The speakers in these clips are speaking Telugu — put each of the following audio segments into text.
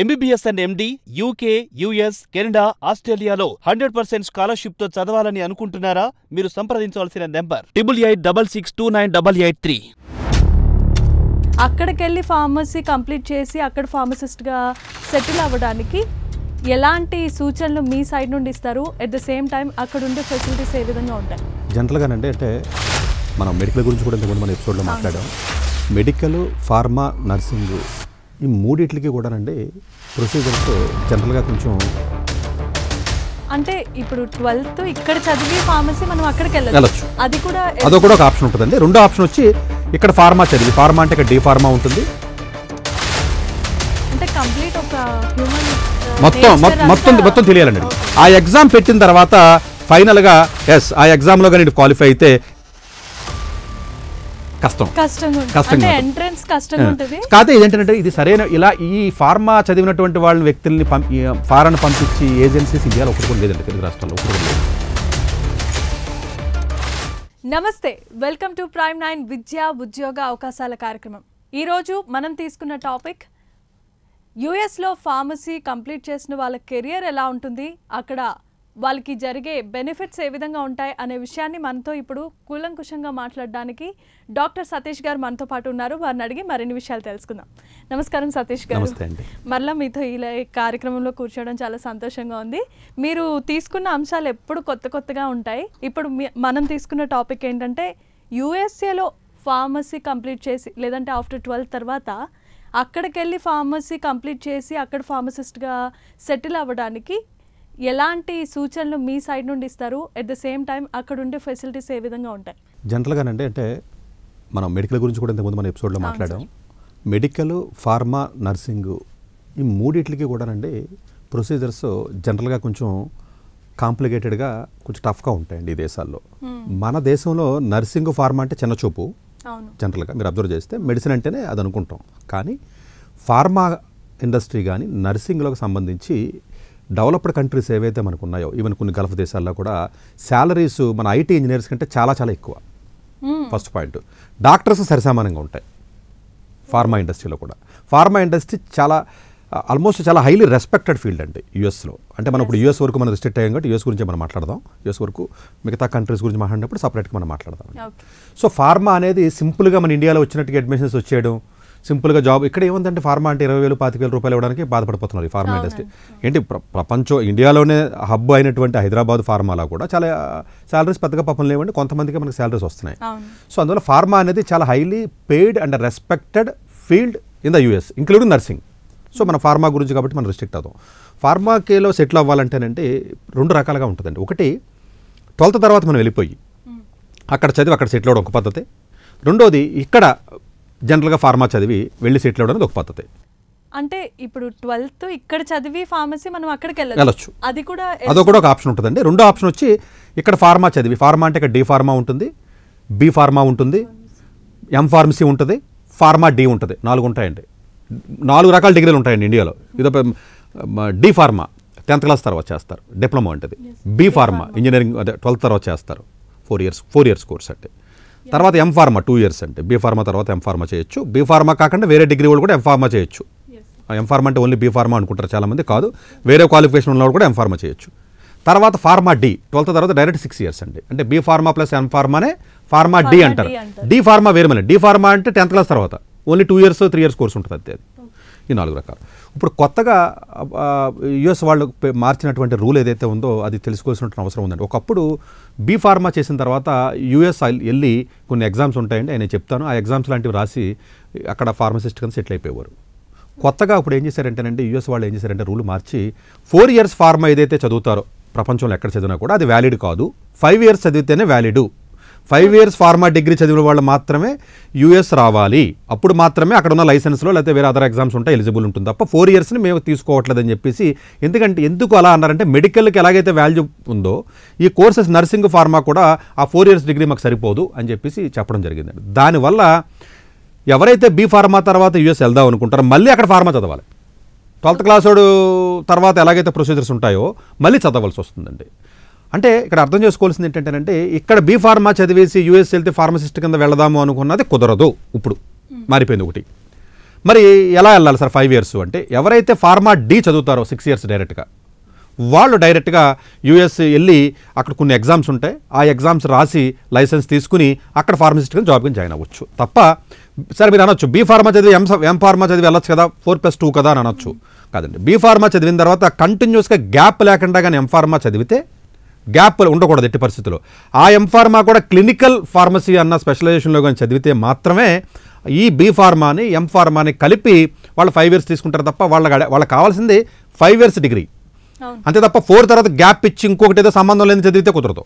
MBBS and MD UK US Canada ఆస్ట్రేలియాలో హండ్రెడ్ పర్సెంట్ స్కాలర్షిప్ తో చదవాలని అనుకుంటున్నారా మీరు సంప్రదించవలసిన number triple eight double six two nine double eight three అక్కడికెళ్ళి ఫార్మసీ కంప్లీట్ చేసి అక్కడ ఫార్మసిస్ట్గా సెటిల్ అవ్వడానికి ఎలాంటి సూచనలు మీ సైడ్ నుండి ఇస్తారు అట్ ద సేమ్ టైం అక్కడ ఉండే ఫెసిలిటీస్ ఏ విధంగా ఉంటాయి జనరల్గానండి అంటే మనం మెడికల్ గురించి కూడా మనం మన ఎపిసోడ్లో మెడికల్ ఫార్మా నర్సింగ్ ఈ మూడిట్లకి కూడానండి ప్రొసీజర్స్ జనరల్గా కొంచెం అంటే ఇప్పుడు ట్వెల్త్ ఇక్కడ చదివి ఫార్మసీ మనం అక్కడికి వెళ్ళచ్చు అది కూడా అదో కూడా ఒక ఆప్షన్ ఉంటుందండి రెండో ఆప్షన్ వచ్చి ఇక్కడ ఫార్మా చదివి ఫార్మా అంటే ఇక్కడ డి ఫార్మా ఉంటుంది అంటే కంప్లీట్ ఒక హ్యూమన్ మొత్తం మొత్తం మొత్తం తెలియాలండి ఆ ఎగ్జామ్ పెట్టిన తర్వాత ఫైనల్గా ఎస్ ఆ ఎగ్జామ్లో కానీ క్వాలిఫై అయితే కష్టం కష్టం ఎంట్రన్స్ కష్టంగా ఉంటుంది కాదు ఇదేంటంటే ఇది సరైన ఇలా ఈ ఫార్మా చదివినటువంటి వాళ్ళ వ్యక్తుల్ని ఫారాను పంపించి ఏజెన్సీస్ ఇండియాలో ఒకటి కూడా లేదండి తెలుగు రాష్ట్రాల్లో ఒకటి లేదు నమస్తే వెల్కమ్ టు ప్రైమ్ నైన్ విద్యా ఉద్యోగ అవకాశాల కార్యక్రమం ఈరోజు మనం తీసుకున్న టాపిక్ యుఎస్లో ఫార్మసీ కంప్లీట్ చేసిన వాళ్ళ కెరియర్ ఎలా ఉంటుంది అక్కడ వాళ్ళకి జరిగే బెనిఫిట్స్ ఏ విధంగా ఉంటాయి అనే విషయాన్ని మనతో ఇప్పుడు కూలంకుషంగా మాట్లాడడానికి డాక్టర్ సతీష్ గారు మనతో పాటు ఉన్నారు వారిని అడిగి మరిన్ని విషయాలు తెలుసుకుందాం నమస్కారం సతీష్ గారు మరలా మీతో ఇలా కార్యక్రమంలో కూర్చోవడం చాలా సంతోషంగా ఉంది మీరు తీసుకున్న అంశాలు ఎప్పుడు కొత్త కొత్తగా ఉంటాయి ఇప్పుడు మనం తీసుకున్న టాపిక్ ఏంటంటే యుఎస్ఏలో ఫార్మసీ కంప్లీట్ చేసి లేదంటే ఆఫ్టర్ ట్వెల్త్ తర్వాత అక్కడికి వెళ్ళి ఫార్మసీ కంప్లీట్ చేసి అక్కడ ఫార్మసిస్ట్గా సెటిల్ అవ్వడానికి ఎలాంటి సూచనలు మీ సైడ్ నుండి ఇస్తారు అట్ ద సేమ్ టైం అక్కడ ఉండే ఫెసిలిటీస్ ఏ విధంగా ఉంటాయి జనరల్గా అండి అంటే మనం మెడికల్ గురించి కూడా ఇంతకుముందు మన ఎపిసోడ్లో మాట్లాడాం మెడికల్ ఫార్మా నర్సింగ్ ఈ మూడిట్లకి కూడానండి ప్రొసీజర్స్ జనరల్గా కొంచెం కాంప్లికేటెడ్గా కొంచెం టఫ్గా ఉంటాయండి ఈ దేశాల్లో hmm. మన దేశంలో నర్సింగ్ ఫార్మా అంటే చిన్న చూపు జనరల్గా మీరు అబ్జర్వ్ చేస్తే మెడిసిన్ అంటేనే అది అనుకుంటాం కానీ ఫార్మా ఇండస్ట్రీ కానీ నర్సింగ్లోకి సంబంధించి డెవలప్డ్ కంట్రీస్ ఏవైతే మనకు ఉన్నాయో ఈవెన్ కొన్ని గల్ఫ్ దేశాల్లో కూడా శాలరీస్ మన ఐటీ ఇంజనీర్స్ కంటే చాలా చాలా ఎక్కువ ఫస్ట్ పాయింట్ డాక్టర్స్ సరిసమానంగా ఉంటాయి ఫార్మా ఇండస్ట్రీలో కూడా ఫార్మా ఇండస్ట్రీ చాలా ఆల్మోస్ట్ చాలా హైలీ రెస్పెక్టెడ్ ఫీల్డ్ అండి యూఎస్లో అంటే మనం ఇప్పుడు యూఎస్ వరకు మనం రిస్ట్రిక్ట్ అయ్యాం కాబట్టి యూఎస్ గురించి మనం మాట్లాడదాం యూఎస్ వరకు మిగతా కంట్రీస్ గురించి మాట్లాడినప్పుడు సపరేట్గా మనం మాట్లాడదాం సో ఫార్మా అనేది సింపుల్గా మన ఇండియాలో వచ్చినట్టుగా అడ్మిషన్స్ వచ్చేయడం సింపుల్గా జాబ్ ఇక్కడ ఏముందంటే ఫార్మా అంటే ఇరవై వేలు పాతిక వేల రూపాయలు ఇవ్వడానికి బాధపడిపోతున్నారు ఈ ఫార్మా ఇండస్ట్రీ ఏంటి ప్రపంచం ఇండియాలోనే హబ్ అయినటువంటి హైదరాబాద్ ఫార్మాలో కూడా చాలా శాలరీస్ పెద్దగా పప్పులు లేవండి కొంతమందికి మనకి శాలరీస్ వస్తున్నాయి సో అందువల్ల ఫార్మా అనేది చాలా highly paid and respected field in the US including nursing so మన ఫార్మా గురించి కాబట్టి మనం రిస్ట్రిక్ట్ అవుతాం ఫార్మాకేలో సెటిల్ అవ్వాలంటేనంటే రెండు రకాలుగా ఉంటుందండి ఒకటి ట్వెల్త్ తర్వాత మనం వెళ్ళిపోయి అక్కడ చదివి అక్కడ సెటిల్ అవ్వడం ఒక పద్ధతి రెండోది ఇక్కడ జనరల్గా ఫార్మా చదివి వెళ్ళి సెటిల్ అవ్వడానికి ఒక పద్ధతి అంటే ఇప్పుడు ట్వెల్త్ ఇక్కడ చదివి ఫార్మసీ మనం అక్కడికి వెళ్ళచ్చు అది కూడా అదో కూడా ఒక ఆప్షన్ ఉంటుందండి రెండో ఆప్షన్ వచ్చి ఇక్కడ ఫార్మా చదివి ఫార్మా అంటే ఇక్కడ డి ఫార్మా ఉంటుంది బి ఫార్మా ఉంటుంది ఎం ఫార్మసీ ఉంటుంది ఫార్మా డి ఉంటుంది నాలుగు ఉంటాయండి నాలుగు రకాల డిగ్రీలు ఉంటాయండి ఇండియాలో ఇదో డి ఫార్మా టెన్త్ క్లాస్ తర్వాత చేస్తారు డిప్లొమా ఉంటుంది బి ఫార్మా ఇంజనీరింగ్ అదే ట్వెల్త్ తర్వాత చేస్తారు four years four years course అంటే తర్వాత ఎం ఫార్మా టూ ఇయర్స్ అంటే బీ ఫార్మా తర్వాత ఎం ఫార్మా చేయొచ్చు బీ ఫార్మా కాకుండా వేరే డిగ్రీ వాళ్ళు కూడా ఎం ఫార్మా చేయొచ్చు ఎం ఫార్మా అంటే ఓన్లీ బీ ఫార్మా అనుకుంటారు చాలామంది కాదు వేరే క్వాలిఫికేషన్ ఉన్నవాళ్ళు కూడా ఎం ఫార్మా చేయొచ్చు తర్వాత ఫార్మా డి ట్వెల్త్ తర్వాత డైరెక్ట్ సిక్స్ ఇయర్స్ అండి అంటే బీ ఫార్మా ప్లస్ ఎం ఫార్మానే ఫార్మా డి అంటారు డి ఫార్మా వేరే మళ్ళీ డి ఫార్మా అంటే టెన్త్ క్లాస్ తర్వాత only two years three years course ఉంటుంది అది ఈ నాలుగు రకాలు ఇప్పుడు కొత్తగా యుఎస్ వాళ్ళు మార్చినటువంటి రూల్ ఏదైతే ఉందో అది తెలుసుకోవాల్సిన అవసరం ఉందండి ఒకప్పుడు బీ ఫార్మా చేసిన తర్వాత యుఎస్ వెళ్ళి కొన్ని ఎగ్జామ్స్ ఉంటాయండి ఆయన చెప్తాను ఆ ఎగ్జామ్స్ లాంటివి రాసి అక్కడ ఫార్మసిస్ట్ కింద సెటిల్ అయిపోయేవారు కొత్తగా అప్పుడు ఏం అండి యుఎస్ వాళ్ళు ఏం చేశారంటే రూల్ మార్చి ఫోర్ ఇయర్స్ ఫార్మా ఏదైతే చదువుతారో ప్రపంచంలో ఎక్కడ చదివినా కూడా అది వ్యాలిడ్ కాదు ఫైవ్ ఇయర్స్ చదివితేనే valid five years pharma degree చదివిన వాళ్ళు మాత్రమే యూఎస్ రావాలి అప్పుడు మాత్రమే అక్కడ ఉన్న లైసెన్స్లో లేకపోతే వేరే అదర్ ఎగ్జామ్స్ ఉంటాయి ఎలిజిబుల్ ఉంటుంది తప్ప ఫోర్ ఇయర్స్ని మేము తీసుకోవట్లేదని చెప్పేసి ఎందుకంటే ఎందుకు అలా అన్నారంటే మెడికల్కి ఎలాగైతే వాల్యూ ఉందో ఈ కోర్సెస్ నర్సింగ్ ఫార్మా కూడా ఆ ఫోర్ ఇయర్స్ డిగ్రీ మాకు సరిపోదు అని చెప్పేసి చెప్పడం జరిగిందండి దానివల్ల ఎవరైతే బీ ఫార్మా తర్వాత యూఎస్ వెళ్దాం అనుకుంటారో మళ్ళీ అక్కడ ఫార్మా చదవాలి ట్వెల్త్ క్లాస్ తర్వాత ఎలాగైతే ప్రొసీజర్స్ ఉంటాయో మళ్ళీ చదవాల్సి వస్తుందండి అంటే ఇక్కడ అర్థం చేసుకోవాల్సింది ఏంటంటేనంటే ఇక్కడ బీ ఫార్మా చదివేసి యుఎస్ వెళ్తే ఫార్మసిస్ట్ కింద వెళదాము అనుకున్నది కుదరదు ఇప్పుడు మారిపోయింది ఒకటి మరి ఎలా వెళ్ళాలి సార్ ఫైవ్ ఇయర్స్ అంటే ఎవరైతే ఫార్మా డి చదువుతారో సిక్స్ ఇయర్స్ డైరెక్ట్గా వాళ్ళు డైరెక్ట్గా యుఎస్ వెళ్ళి అక్కడ కొన్ని ఎగ్జామ్స్ ఉంటాయి ఆ ఎగ్జామ్స్ రాసి లైసెన్స్ తీసుకుని అక్కడ ఫార్మసిస్ట్ కింద జాబ్ కింద జాయిన్ అవ్వచ్చు తప్ప సరే మీరు అనొచ్చు బీ ఫార్మా చదివి ఎం ఎం ఫార్మా చదివి వెళ్ళొచ్చు కదా ఫోర్ ప్లస్ టూ కదా అని అనొచ్చు కాదండి బీ ఫార్మా చదివిన తర్వాత కంటిన్యూస్గా గ్యాప్ లేకుండా కానీ ఎం ఫార్మా చదివితే గ్యాప్లు ఉండకూడదు ఎట్టి పరిస్థితుల్లో ఆ ఎంఫార్మా కూడా క్లినికల్ ఫార్మసీ అన్న స్పెషలైజేషన్లో కానీ చదివితే మాత్రమే ఈ బీ ఫార్మాని ఎం ఫార్మాని కలిపి వాళ్ళు ఫైవ్ ఇయర్స్ తీసుకుంటారు తప్ప వాళ్ళ వాళ్ళకి కావాల్సింది ఫైవ్ ఇయర్స్ డిగ్రీ అంతే తప్ప ఫోర్ తర్వాత గ్యాప్ ఇచ్చి ఇంకొకటి ఏదో సంబంధం లేని చదివితే కుదరదు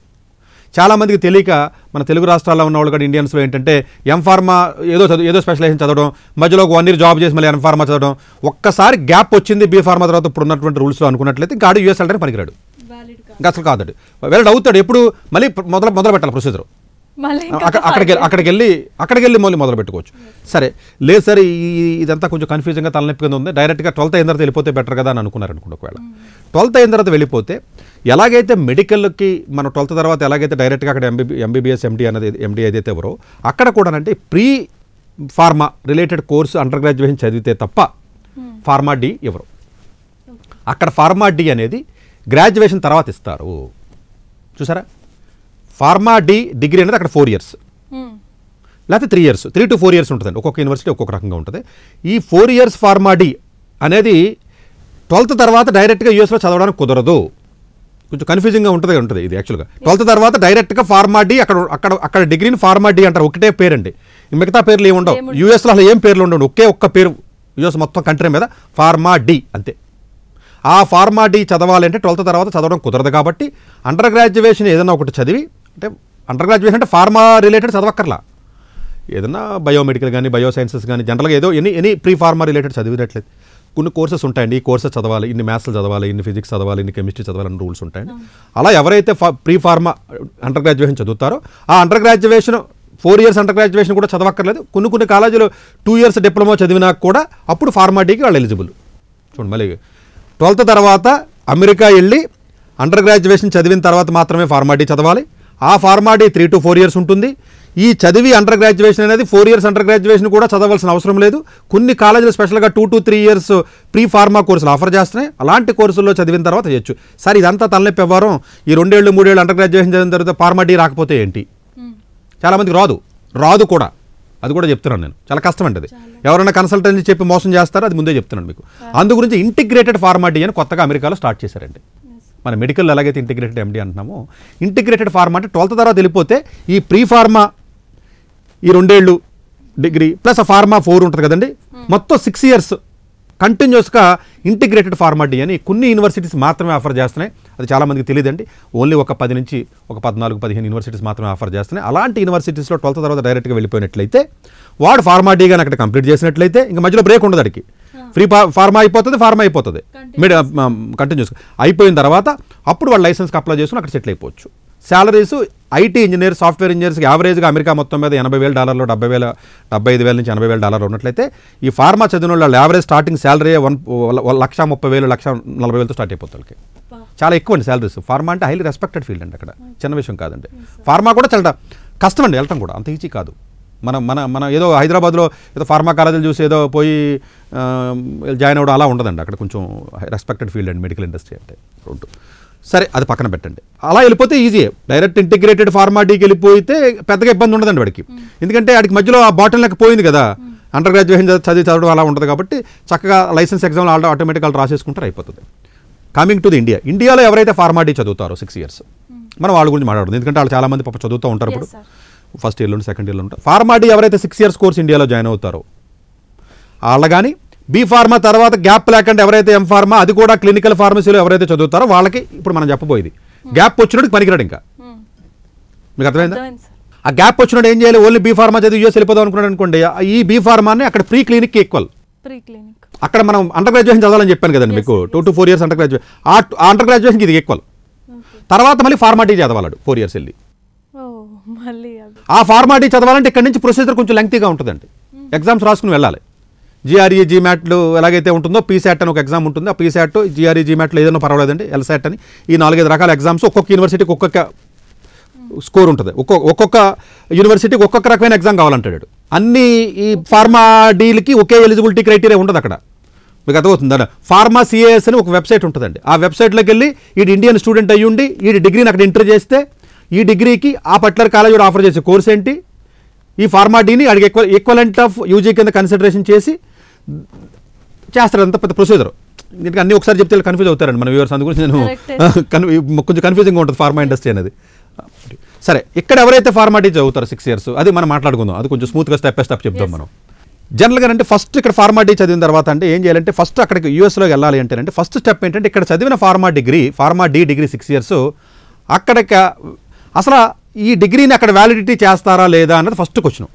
చాలామందికి తెలియక మన తెలుగు రాష్ట్రాల్లో ఉన్న వాళ్ళు కూడా ఇండియన్స్లో ఏంటంటే ఎంఫార్మా ఏదో చదువు ఏదో స్పెషలైజేషన్ చదవడం మధ్యలో ఒక వన్ ఇయర్ జాబ్ చేసి మళ్ళీ ఎంఫార్మా చదవడం ఒక్కసారి గ్యాప్ వచ్చింది బీఫార్మా తర్వాత ఇప్పుడు ఉన్నటువంటి రూల్స్లో అనుకున్నట్లయితే గాడు యూఎస్ఎల్ అని పనికిరాడు ఇంకా అసలు కాదడు వెల్లడి అవుతాడు ఎప్పుడు మళ్ళీ మొదలు మొదలు పెట్టాలి ప్రొసీజర్ అక్కడికి అక్కడికి వెళ్ళి అక్కడికి వెళ్ళి మళ్ళీ మొదలు పెట్టుకోవచ్చు సరే లేదు సార్ ఇదంతా కొంచెం కన్ఫ్యూజన్గా తలనొప్పిగా ఉంది డైరెక్ట్గా ట్వెల్త్ అయిన తర్వాత వెళ్ళిపోతే బెటర్ కదా అని అనుకున్నారు అనుకోండి ఒకవేళ ట్వెల్త్ అయిన తర్వాత వెళ్ళిపోతే ఎలాగైతే మెడికల్కి మనం ట్వెల్త్ తర్వాత ఎలాగైతే డైరెక్ట్గా అక్కడ ఎంబీబీ ఎంబీబీఎస్ ఎండి అనేది ఎండి ఏదైతే ఎవరో అక్కడ కూడానంటే pre pharma related course under graduation చదివితే తప్ప ఫార్మా డి ఎవరు అక్కడ ఫార్మా డి అనేది గ్రాడ్యుయేషన్ తర్వాత ఇస్తారు చూసారా ఫార్మా డి డిగ్రీ అనేది అక్కడ ఫోర్ ఇయర్స్ hmm. లేకపోతే three years three to four years ఉంటుంది ఒక్కొక్క యూనివర్సిటీ ఒక్కొక్క రకంగా ఉంటుంది ఈ ఫోర్ ఇయర్స్ ఫార్మా డి అనేది ట్వెల్త్ తర్వాత డైరెక్ట్గా యూఎస్లో చదవడానికి కుదరదు కొంచెం కన్ఫ్యూజింగ్గా ఉంటుంది ఉంటుంది ఇది యాక్చువల్గా ట్వెల్త్ తర్వాత డైరెక్ట్గా ఫార్మా డి అక్కడ అక్కడ అక్కడ డిగ్రీని ఫార్మా డి అంటారు ఒకటే పేరండి మిగతా పేర్లు ఏమి ఉండవు యూఎస్లో అసలు ఏం పేర్లు ఉండవు ఒకే ఒక్క పేరు యూఎస్ మొత్తం కంట్రీ మీద ఫార్మా డి అంతే ఆ ఫార్మాటీ చదవాలంటే ట్వెల్త్ తర్వాత చదవడం కుదరదు కాబట్టి అండర్ గ్రాడ్యుయేషన్ ఏదైనా ఒకటి చదివి అంటే అండర్ గ్రాడ్యుయేషన్ అంటే ఫార్మా రిలేటెడ్ చదవక్కర్లా ఏదైనా బయోమెడికల్ కానీ బయో సైన్సెస్ కానీ జనరల్గా ఏదో any any pre pharma related చదివినట్లేదు కొన్ని కోర్సెస్ ఉంటాయండి ఈ కోర్సెస్ చదవాలి ఇన్ని మ్యాథ్స్ చదవాలి ఇన్ని ఫిజిక్స్ చదవాలి ఇన్ని కెమిస్ట్రీ చదవాలని రూల్స్ ఉంటాయండి అలా ఎవరైతే ప్రీ ఫార్మా అండర్ గ్రాడ్యుయేషన్ చదువుతారో ఆ under graduation four years under graduation కూడా చదవక్కర్లేదు కొన్ని కొన్ని కాలేజీలో టూ ఇయర్స్ డిప్లొమా చదివినా కూడా అప్పుడు ఫార్మాటీకి వాళ్ళు ఎలిజిబుల్ చూడండి మళ్ళీ ట్వెల్త్ తర్వాత అమెరికా వెళ్ళి అండర్ గ్రాడ్యుయేషన్ చదివిన తర్వాత మాత్రమే ఫార్మాటీ చదవాలి ఆ pharma D three to four years ఉంటుంది ఈ చదివి అండర్ గ్రాడ్యుయేషన్ అనేది ఫోర్ ఇయర్స్ అండర్ గ్రాడ్యుయేషన్ కూడా చదవాల్సిన అవసరం లేదు కొన్ని కాలేజీలు స్పెషల్గా two to three years pre pharma కోర్సులు ఆఫర్ చేస్తున్నాయి అలాంటి కోర్సుల్లో చదివిన తర్వాత చేయొచ్చు సార్ ఇదంతా తలనొప్పి వ్యవహారం ఈ రెండేళ్ళు మూడేళ్ళు అండర్ గ్రాడ్యుయేషన్ చదివిన తర్వాత ఫార్మాటీ రాకపోతే ఏంటి చాలామందికి రాదు రాదు కూడా అది కూడా చెప్తున్నాను నేను చాలా కష్టం అంటది ఎవరైనా కన్సల్టెన్సీ చెప్పి మోసం చేస్తారో అది ముందే చెప్తున్నాను మీకు అందు గురించి ఇంటిగ్రేటెడ్ ఫార్మాటీ అని కొత్తగా అమెరికాలో స్టార్ట్ చేశారండి మన మెడికల్ ఎలాగైతే ఇంటిగ్రేటెడ్ ఎండి అంటున్నామో ఇంటిగ్రేటెడ్ ఫార్మాటీ ట్వెల్త్ తర్వాత వెళ్ళిపోతే ఈ ప్రీ ఫార్మా ఈ రెండేళ్ళు డిగ్రీ ప్లస్ ఫార్మా ఫోర్ ఉంటుంది కదండి hmm. మొత్తం సిక్స్ ఇయర్స్ కంటిన్యూస్గా ఇంటిగ్రేటెడ్ ఫార్మాట్ అని కొన్ని యూనివర్సిటీస్ మాత్రమే ఆఫర్ చేస్తున్నాయి అది చాలామందికి తెలియదండి ఓన్లీ ఒక పది నుంచి ఒక పద్నాలుగు పదిహేను యూనివర్సిటీస్ మాత్రమే ఆఫర్ చేస్తున్నాయి అలాంటి యూనివర్సిటీస్లో ట్వెల్త్ తర్వాత డైరెక్ట్గా వెళ్ళిపోయినట్లయితే వాడు ఫార్మాటీ కానీ అక్కడ కంప్లీట్ చేసినట్లయితే ఇంకా మధ్యలో బ్రేక్ ఉండదు అడికి ఫ్రీ ఫార్మా అయిపోతుంది ఫార్మా అయిపోతుంది మీడియా కంటిన్యూస్ అయిపోయిన తర్వాత అప్పుడు వాళ్ళు లైసెన్స్కి అప్లై చేసుకుని అక్కడ సెటిల్ అయిపోవచ్చు శాలరీస్ ఐటీ ఇంజనీర్ సాఫ్ట్వేర్ ఇంజనీర్స్కి యావరేజ్గా అమెరికా మొత్తం మీద ఎనభై వేల డాలర్లు డెబ్బై వేల డెబ్బై ఐదు వేల నుంచి ఎనభై వేల డాలర్లు ఉన్నట్లయితే ఈ ఫార్మా చదివిన వాళ్ళు average starting salary one lakh ముప్పై వేలు లక్ష నలభై వేలతో స్టార్ట్ అయిపోతుంది చాలా ఎక్కువ అండి శాలరీస్ ఫార్మా అంటే హైలీ రెస్పెక్టెడ్ ఫీల్డ్ అండి అక్కడ చిన్న విషయం కాదండి ఫార్మా కూడా చాలా కష్టం అండి వెళ్ళటం కూడా అంత ఈజీ కాదు మనం మన మన ఏదో హైదరాబాద్లో ఏదో ఫార్మా కాలేజీలు చూసి ఏదో పోయి జాయిన్ అవ్వడం అలా ఉండదండి అక్కడ కొంచెం రెస్పెక్టెడ్ ఫీల్డ్ అండి మెడికల్ ఇండస్ట్రీ అంటే రెండు సరే అది పక్కన పెట్టండి అలా వెళ్ళిపోతే ఈజీ డైరెక్ట్ ఇంటిగ్రేటెడ్ ఫార్మాటీకి వెళ్ళిపోతే పెద్దగా ఇబ్బంది ఉండదండి వాడికి ఎందుకంటే వాడికి మధ్యలో ఆ బాటిల్ లెక్క పోయింది కదా అండర్ గ్రాడ్యుయేషన్ చదివి చదవడం అలా ఉంటుంది కాబట్టి చక్కగా లైసెన్స్ ఎగ్జామ్లు ఆల్రెడీ ఆటోమేటిక్గా రాసేసుకుంటారు అయిపోతుంది కమింగ్ టు ది ఇండియా ఇండియాలో ఎవరైతే ఫార్మాటీ చదువుతారో సిక్స్ ఇయర్స్ మనం వాళ్ళ గురించి మాట్లాడదు ఎందుకంటే వాళ్ళు చాలామంది పాప చదువుతూ ఉంటారు ఇప్పుడు ఫస్ట్ ఇయర్లో సెకండ్ ఇయర్లో ఉంటారు ఫార్మాటీ ఎవరైతే సిక్స్ ఇయర్స్ కోర్స్ ఇండియాలో జాయిన్ అవుతారో వాళ్ళ కానీ బీ ఫార్మా తర్వాత గ్యాప్ లేకుండా ఎవరైతే ఎం ఫార్మా అది కూడా క్లినికల్ ఫార్మసీలో ఎవరైతే చదువుతారో వాళ్ళకి ఇప్పుడు మనం చెప్పబోయేది hmm. గ్యాప్ వచ్చినట్టు పనికిరాడు ఇంకా hmm. మీకు అర్థమైందా ఆ గ్యాప్ వచ్చినట్టు ఏం చేయాలి ఓన్లీ బీ ఫార్మా చదివి యూఎస్ వెళ్ళిపోదాం అనుకున్నాడు అనుకోండి ఈ బీ ఫార్మాని అక్కడ ఫ్రీ క్లినిక్ ఈక్వల్ అక్కడ మనం అండర్ గ్రాడ్యుయేషన్ చదవాలని చెప్పాను కదండి మీకు two to four years under graduation ఆ అండర్ గ్రాడ్యుయేషన్కి ఇది ఈక్వల్ తర్వాత మళ్ళీ ఫార్మాటీ చదవాలడు ఫోర్ ఇయర్స్ వెళ్ళి ఆ ఫార్మాటీ చదవాలంటే ఇక్కడ నుంచి ప్రొసీజర్ కొంచెం లెంగ్తీగా ఉంటుందండి ఎగ్జామ్స్ hmm. రాసుకుని వెళ్ళాలి జీఆర్ఈ జీమ్యాట్లు e ఎలాగైతే ఉంటుందో పీసాట్ అని ఒక ఎగ్జామ్ ఉంటుంది ఆ పీసెట్ జీఆర్ఈ జీమ్యాట్లు ఏదైనా పర్వాలేదండి ఎల్సెట్ అని ఈ నాలుగైదు రకాల ఎగ్జామ్స్ ఒక్కొక్క యూనివర్సిటీకి ఒక్కొక్క స్కోర్ ఉంటుంది ఒక్కొక్క ఒక్కొక్క యూనివర్సిటీకి ఒక్కొక్క రకమైన ఎగ్జామ్ కావాలంటాడు అన్ని ఈ ఫార్మా డీల్కి ఒకే ఎలిజిబిలిటీ క్రైటీరియా ఉండదు అక్కడ మీకు అర్థమవుతుందా ఫార్మా సిఏఎస్ అని ఒక వెబ్సైట్ ఉంటుందండి ఆ వెబ్సైట్లోకి వెళ్ళి ఈడు ఇండియన్ స్టూడెంట్ అయ్యి ఉండి ఈడు డిగ్రీని అక్కడ ఎంటర్ చేస్తే ఈ డిగ్రీకి ఆ పర్టికులర్ కాలేజ్ ఆఫర్ చేసే కోర్స్ ఏంటి ఈ ఫార్మా డీని అడిగి ఈక్వలెంట్ ఆఫ్ యూజీ కింద కన్సిడరేషన్ చేసి చేస్తారు అంత పెద్ద ప్రొసీజర్ ఎందుకంటే అన్నీ ఒకసారి చెప్తే కన్ఫ్యూజ్ అవుతారండి మన వ్యూవర్స్ అందుకు నేను కొంచెం కన్ఫ్యూజింగ్గా ఉంటుంది ఫార్మా ఇండస్ట్రీ అనేది సరే ఇక్కడ ఎవరైతే ఫార్మాటీ చదువుతారు సిక్స్ ఇయర్స్ అది మనం మాట్లాడుకుందాం అది కొంచెం స్మూత్గా స్టెప్ బై స్టెప్ చెప్తాం మనం జనరల్గా అంటే ఫస్ట్ ఇక్కడ ఫార్మాటీ చదివిన తర్వాత అంటే ఏం చేయాలంటే ఫస్ట్ అక్కడికి యూఎస్లోకి వెళ్ళాలి అంటే అంటే ఫస్ట్ స్టెప్ ఏంటంటే ఇక్కడ చదివిన pharma degree pharma D degree six years అక్కడికి అసలు ఈ డిగ్రీని అక్కడ వ్యాలిడిటీ చేస్తారా లేదా అన్నది ఫస్ట్ క్వశ్చన్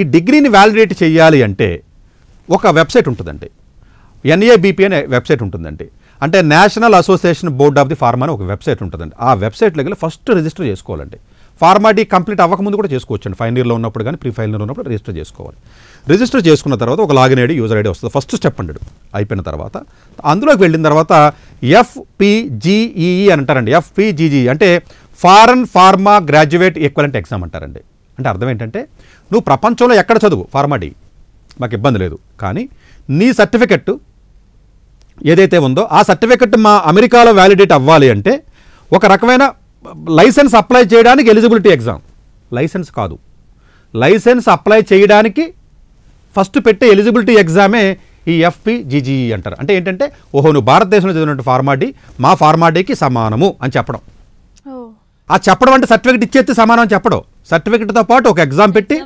ఈ డిగ్రీని వ్యాలిడేట్ చేయాలి అంటే ఒక వెబ్సైట్ ఉంటుందండి ఎన్ఏబిపి అనే వెబ్సైట్ ఉంటుందండి అంటే national association board of the pharma అని ఒక వెబ్సైట్ ఉంటుందండి ఆ వెబ్సైట్లోకి వెళ్ళి ఫస్ట్ రిజిస్టర్ చేసుకోవాలండి ఫార్మాటీ కంప్లీట్ అవ్వకముందు కూడా చేసుకోవచ్చండి ఫైనల్ ఇయర్లో ఉన్నప్పుడు కానీ ప్రీ ఫైనల్ ఇయర్ ఉన్నప్పుడు రిజిస్టర్ చేసుకోవాలి రిజిస్టర్ చేసుకున్న తర్వాత ఒక లాగిన్ ఐడి యూజర్ ఐడి వస్తుంది ఫస్ట్ స్టెప్ అండి అయిపోయిన తర్వాత అందులోకి వెళ్ళిన తర్వాత ఎఫ్పిజిఈఈ అని అంటారండి ఎఫ్పిజిఈ అంటే foreign pharma graduate equivalent exam అంటారండి అంటే అర్థం ఏంటంటే నువ్వు ప్రపంచంలో ఎక్కడ చదువు ఫార్మాటీ మాకు ఇబ్బంది లేదు కానీ నీ సర్టిఫికెట్ ఏదైతే ఉందో ఆ సర్టిఫికెట్ మా అమెరికాలో వ్యాలిడేట్ అవ్వాలి అంటే ఒక రకమైన లైసెన్స్ అప్లై చేయడానికి ఎలిజిబిలిటీ ఎగ్జామ్ లైసెన్స్ కాదు లైసెన్స్ అప్లై చేయడానికి ఫస్ట్ పెట్టే ఎలిజిబిలిటీ ఎగ్జామే ఈ జీజీఈ అంటారు అంటే ఏంటంటే ఓహో నువ్వు భారతదేశంలో చదివినట్టు ఫార్మాటీ మా ఫార్మాటీకి సమానము అని చెప్పడం ఆ చెప్పడం అంటే సర్టిఫికెట్ ఇచ్చేస్తే సమానం అని చెప్పడం సర్టిఫికెట్తో పాటు ఒక ఎగ్జామ్ పెట్టి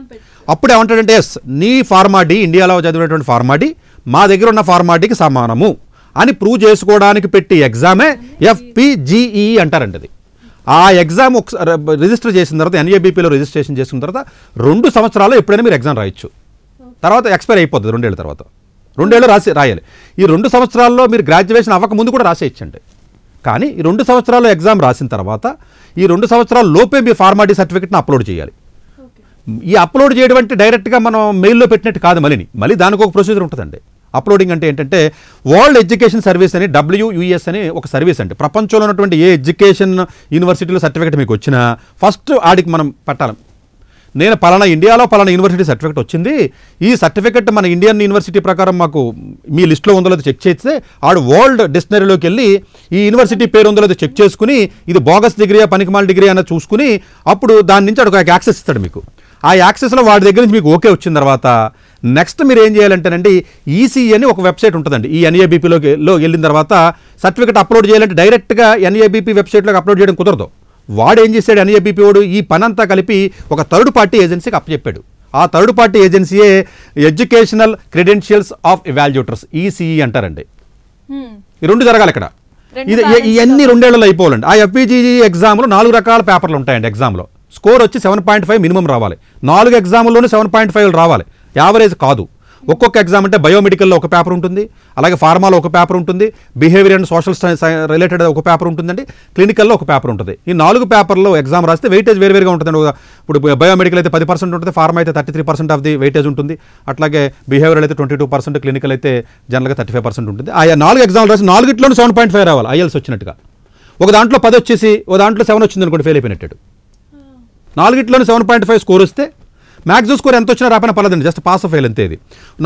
అప్పుడే ఏమంటాడంటే ఎస్ నీ ఫార్మాడీ ఇండియాలో చదివినటువంటి ఫార్మాడీ మా దగ్గర ఉన్న ఫార్మాడీకి సమానము అని ప్రూవ్ చేసుకోవడానికి పెట్టి ఎగ్జామే ఎఫ్పిజిఈ అంటారండి అది ఆ ఎగ్జామ్ ఒకసారి రిజిస్టర్ చేసిన తర్వాత ఎన్ఏబిపిలో రిజిస్ట్రేషన్ చేసిన తర్వాత రెండు సంవత్సరాలు ఎప్పుడైనా మీరు ఎగ్జామ్ రాయొచ్చు తర్వాత ఎక్స్పైర్ అయిపోతుంది రెండేళ్ళ తర్వాత రెండేళ్ళు రాసి రాయాలి ఈ రెండు సంవత్సరాల్లో మీరు గ్రాడ్యుయేషన్ అవ్వక ముందు కూడా రాసేయచ్చండి కానీ ఈ రెండు సంవత్సరాలు ఎగ్జామ్ రాసిన తర్వాత ఈ రెండు సంవత్సరాలు లోపే మీ ఫార్మాలిటీ సర్టిఫికెట్ని అప్లోడ్ చేయాలి ఈ అప్లోడ్ చేయడం అంటే డైరెక్ట్గా మనం మెయిల్లో పెట్టినట్టు కాదు మళ్ళీని మళ్ళీ దానికి ఒక ప్రొసీజర్ ఉంటుందండి అప్లోడింగ్ అంటే ఏంటంటే వరల్డ్ ఎడ్యుకేషన్ సర్వీస్ అని డబ్ల్యూయుఎస్ అని ఒక సర్వీస్ అంటే ప్రపంచంలో ఉన్నటువంటి ఏ ఎడ్యుకేషన్ యూనివర్సిటీలో సర్టిఫికేట్ మీకు వచ్చినా ఫస్ట్ ఆడికి మనం పెట్టాలి నేను పలానా ఇండియాలో పలానా యూనివర్సిటీ సర్టిఫికేట్ వచ్చింది ఈ సర్టిఫికేట్ మన ఇండియన్ యూనివర్సిటీ ప్రకారం మాకు మీ లిస్ట్లో ఉందో లేదో చెక్ చేస్తే ఆడు వరల్డ్ డిక్షనరీలోకి వెళ్ళి ఈ యూనివర్సిటీ పేరు ఉందో లేదో చెక్ చేసుకుని ఇది బోగస్ డిగ్రీయా పనికిమాల డిగ్రీ అన్న చూసుకుని అప్పుడు దాని నుంచి అక్కడ యాక్సెస్ ఇస్తాడు మీకు ఆ యాక్సెస్లో వాడి దగ్గర నుంచి మీకు ఓకే వచ్చిన తర్వాత నెక్స్ట్ మీరు ఏం చేయాలంటేనండి ఈసీఈ అని ఒక వెబ్సైట్ ఉంటుందండి ఈ ఎన్ఏబీపీలోకి వెళ్ళిన తర్వాత సర్టిఫికేట్ అప్లోడ్ చేయాలంటే డైరెక్ట్గా ఎన్ఏబీపీ వెబ్సైట్లోకి అప్లోడ్ చేయడం కుదరదు వాడేం చేశాడు ఎన్ఏబిపి వాడు ఈ పనంతా కలిపి ఒక థర్డ్ పార్టీ ఏజెన్సీకి అప్పచెప్పాడు ఆ థర్డ్ పార్టీ ఏజెన్సీయే educational credentials of evaluators ECE అంటారండి ఈ రెండు జరగాలి ఇక్కడ ఇది ఇవన్నీ రెండేళ్లలో అయిపోవాలండి ఆ ఎఫ్పిజీఈ ఎగ్జామ్లో నాలుగు రకాల పేపర్లు ఉంటాయండి ఎగ్జామ్లో స్కోర్ వచ్చి సెవెన్ పాయింట్ ఫైవ్ మినిమం రావాలి నాలుగు ఎగ్జామ్లోనే సెవెన్ పాయింట్ ఫైవ్ రావాలి యావరేజ్ కాదు ఒక్కొక్క ఎగ్జామ్ అంటే బయోమెడికల్లో ఒక పేపర్ ఉంటుంది అలాగే ఫార్మాలో ఒక పేపర్ ఉంటుంది బిహేవియర్ అండ్ సోషల్ రిలేటెడ్ ఒక పేపర్ ఉంటుందండి క్లినికల్లో ఒక పేపర్ ఉంటుంది ఈ నాలుగు పేపర్లో ఎగ్జామ్ రాస్తే వెయిటేజ్ వేరువేరుగా ఉంటుందండి ఇప్పుడు బయోమెడికల్ అయితే పది పర్సెంట్ ఉంటుంది ఫార్మా అయితే thirty three percent of the weightage ఉంటుంది అట్లాగే బిహేవియర్ అయితే ట్వంటీ టూ పర్సెంట్ క్లినికల్ అయితే జనరల్గా థర్టీ ఫైవ్ పర్సెంట్ ఉంటుంది ఆ నాలుగు ఎగ్జామ్లు రాసి నాలుగిట్లోనే సెవెన్ పాయింట్ ఫైవ్ రావాలి ఐఎల్స్ వచ్చినట్టుగా ఒక దాంట్లో పది వచ్చేసి ఒక దాంట్లో సెవెన్ వచ్చింది అనుకోండి ఫెయిల్ అయిపోయినట్టు నాలుగిట్లోనే సెవెన్ పాయింట్ ఫైవ్ స్కోర్ వస్తే మ్యాక్స్ స్కోర్ ఎంత వచ్చినా రాపైన పర్లేదండి జస్ట్ పాస్ ఫెయిల్ అంతే ఇది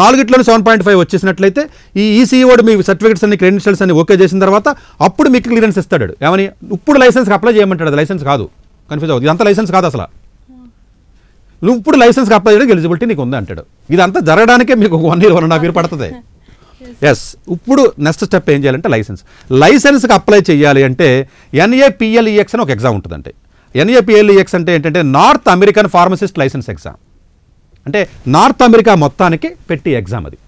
నాలుగిట్లోనే సెవెన్ పాయింట్ ఫైవ్ వచ్చేసినట్లయితే ఈ ఈసీఓడు e మీ సర్టిఫికేట్స్ అన్ని క్రెడిషియల్స్ అన్ని ఓకే చేసిన తర్వాత అప్పుడు మీకు క్లియరెన్స్ ఇస్తాడు ఏమని ఇప్పుడు లైసెన్స్కి అప్లై చేయమంటాడు అది లైసెన్స్ కాదు కన్ఫ్యూజ్ అవుతుంది ఇదంతా లైసెన్స్ కాదు అసలు నువ్వు ఇప్పుడు లైసెన్స్కి అప్లై చేయడానికి ఎలిజిబిలిటీ నీకు ఉంది అంటాడు ఇదంతా జరగడానికే మీకు one year one and half year పడుతుంది ఎస్ ఇప్పుడు నెక్స్ట్ స్టెప్ ఏం చేయాలంటే లైసెన్స్ లైసెన్స్కి అప్లై చేయాలి అంటే ఎన్ఏపిఎల్ఈఎక్స్ e అని ఒక ఎగ్జామ్ ఉంటుందండి ఎన్ఏపిఎల్ఈఎక్స్ e అంటే ఏంటంటే north American pharmacist license exam అంటే నార్త్ అమెరికా మొత్తానికి పెట్టి ఎగ్జామ్ అది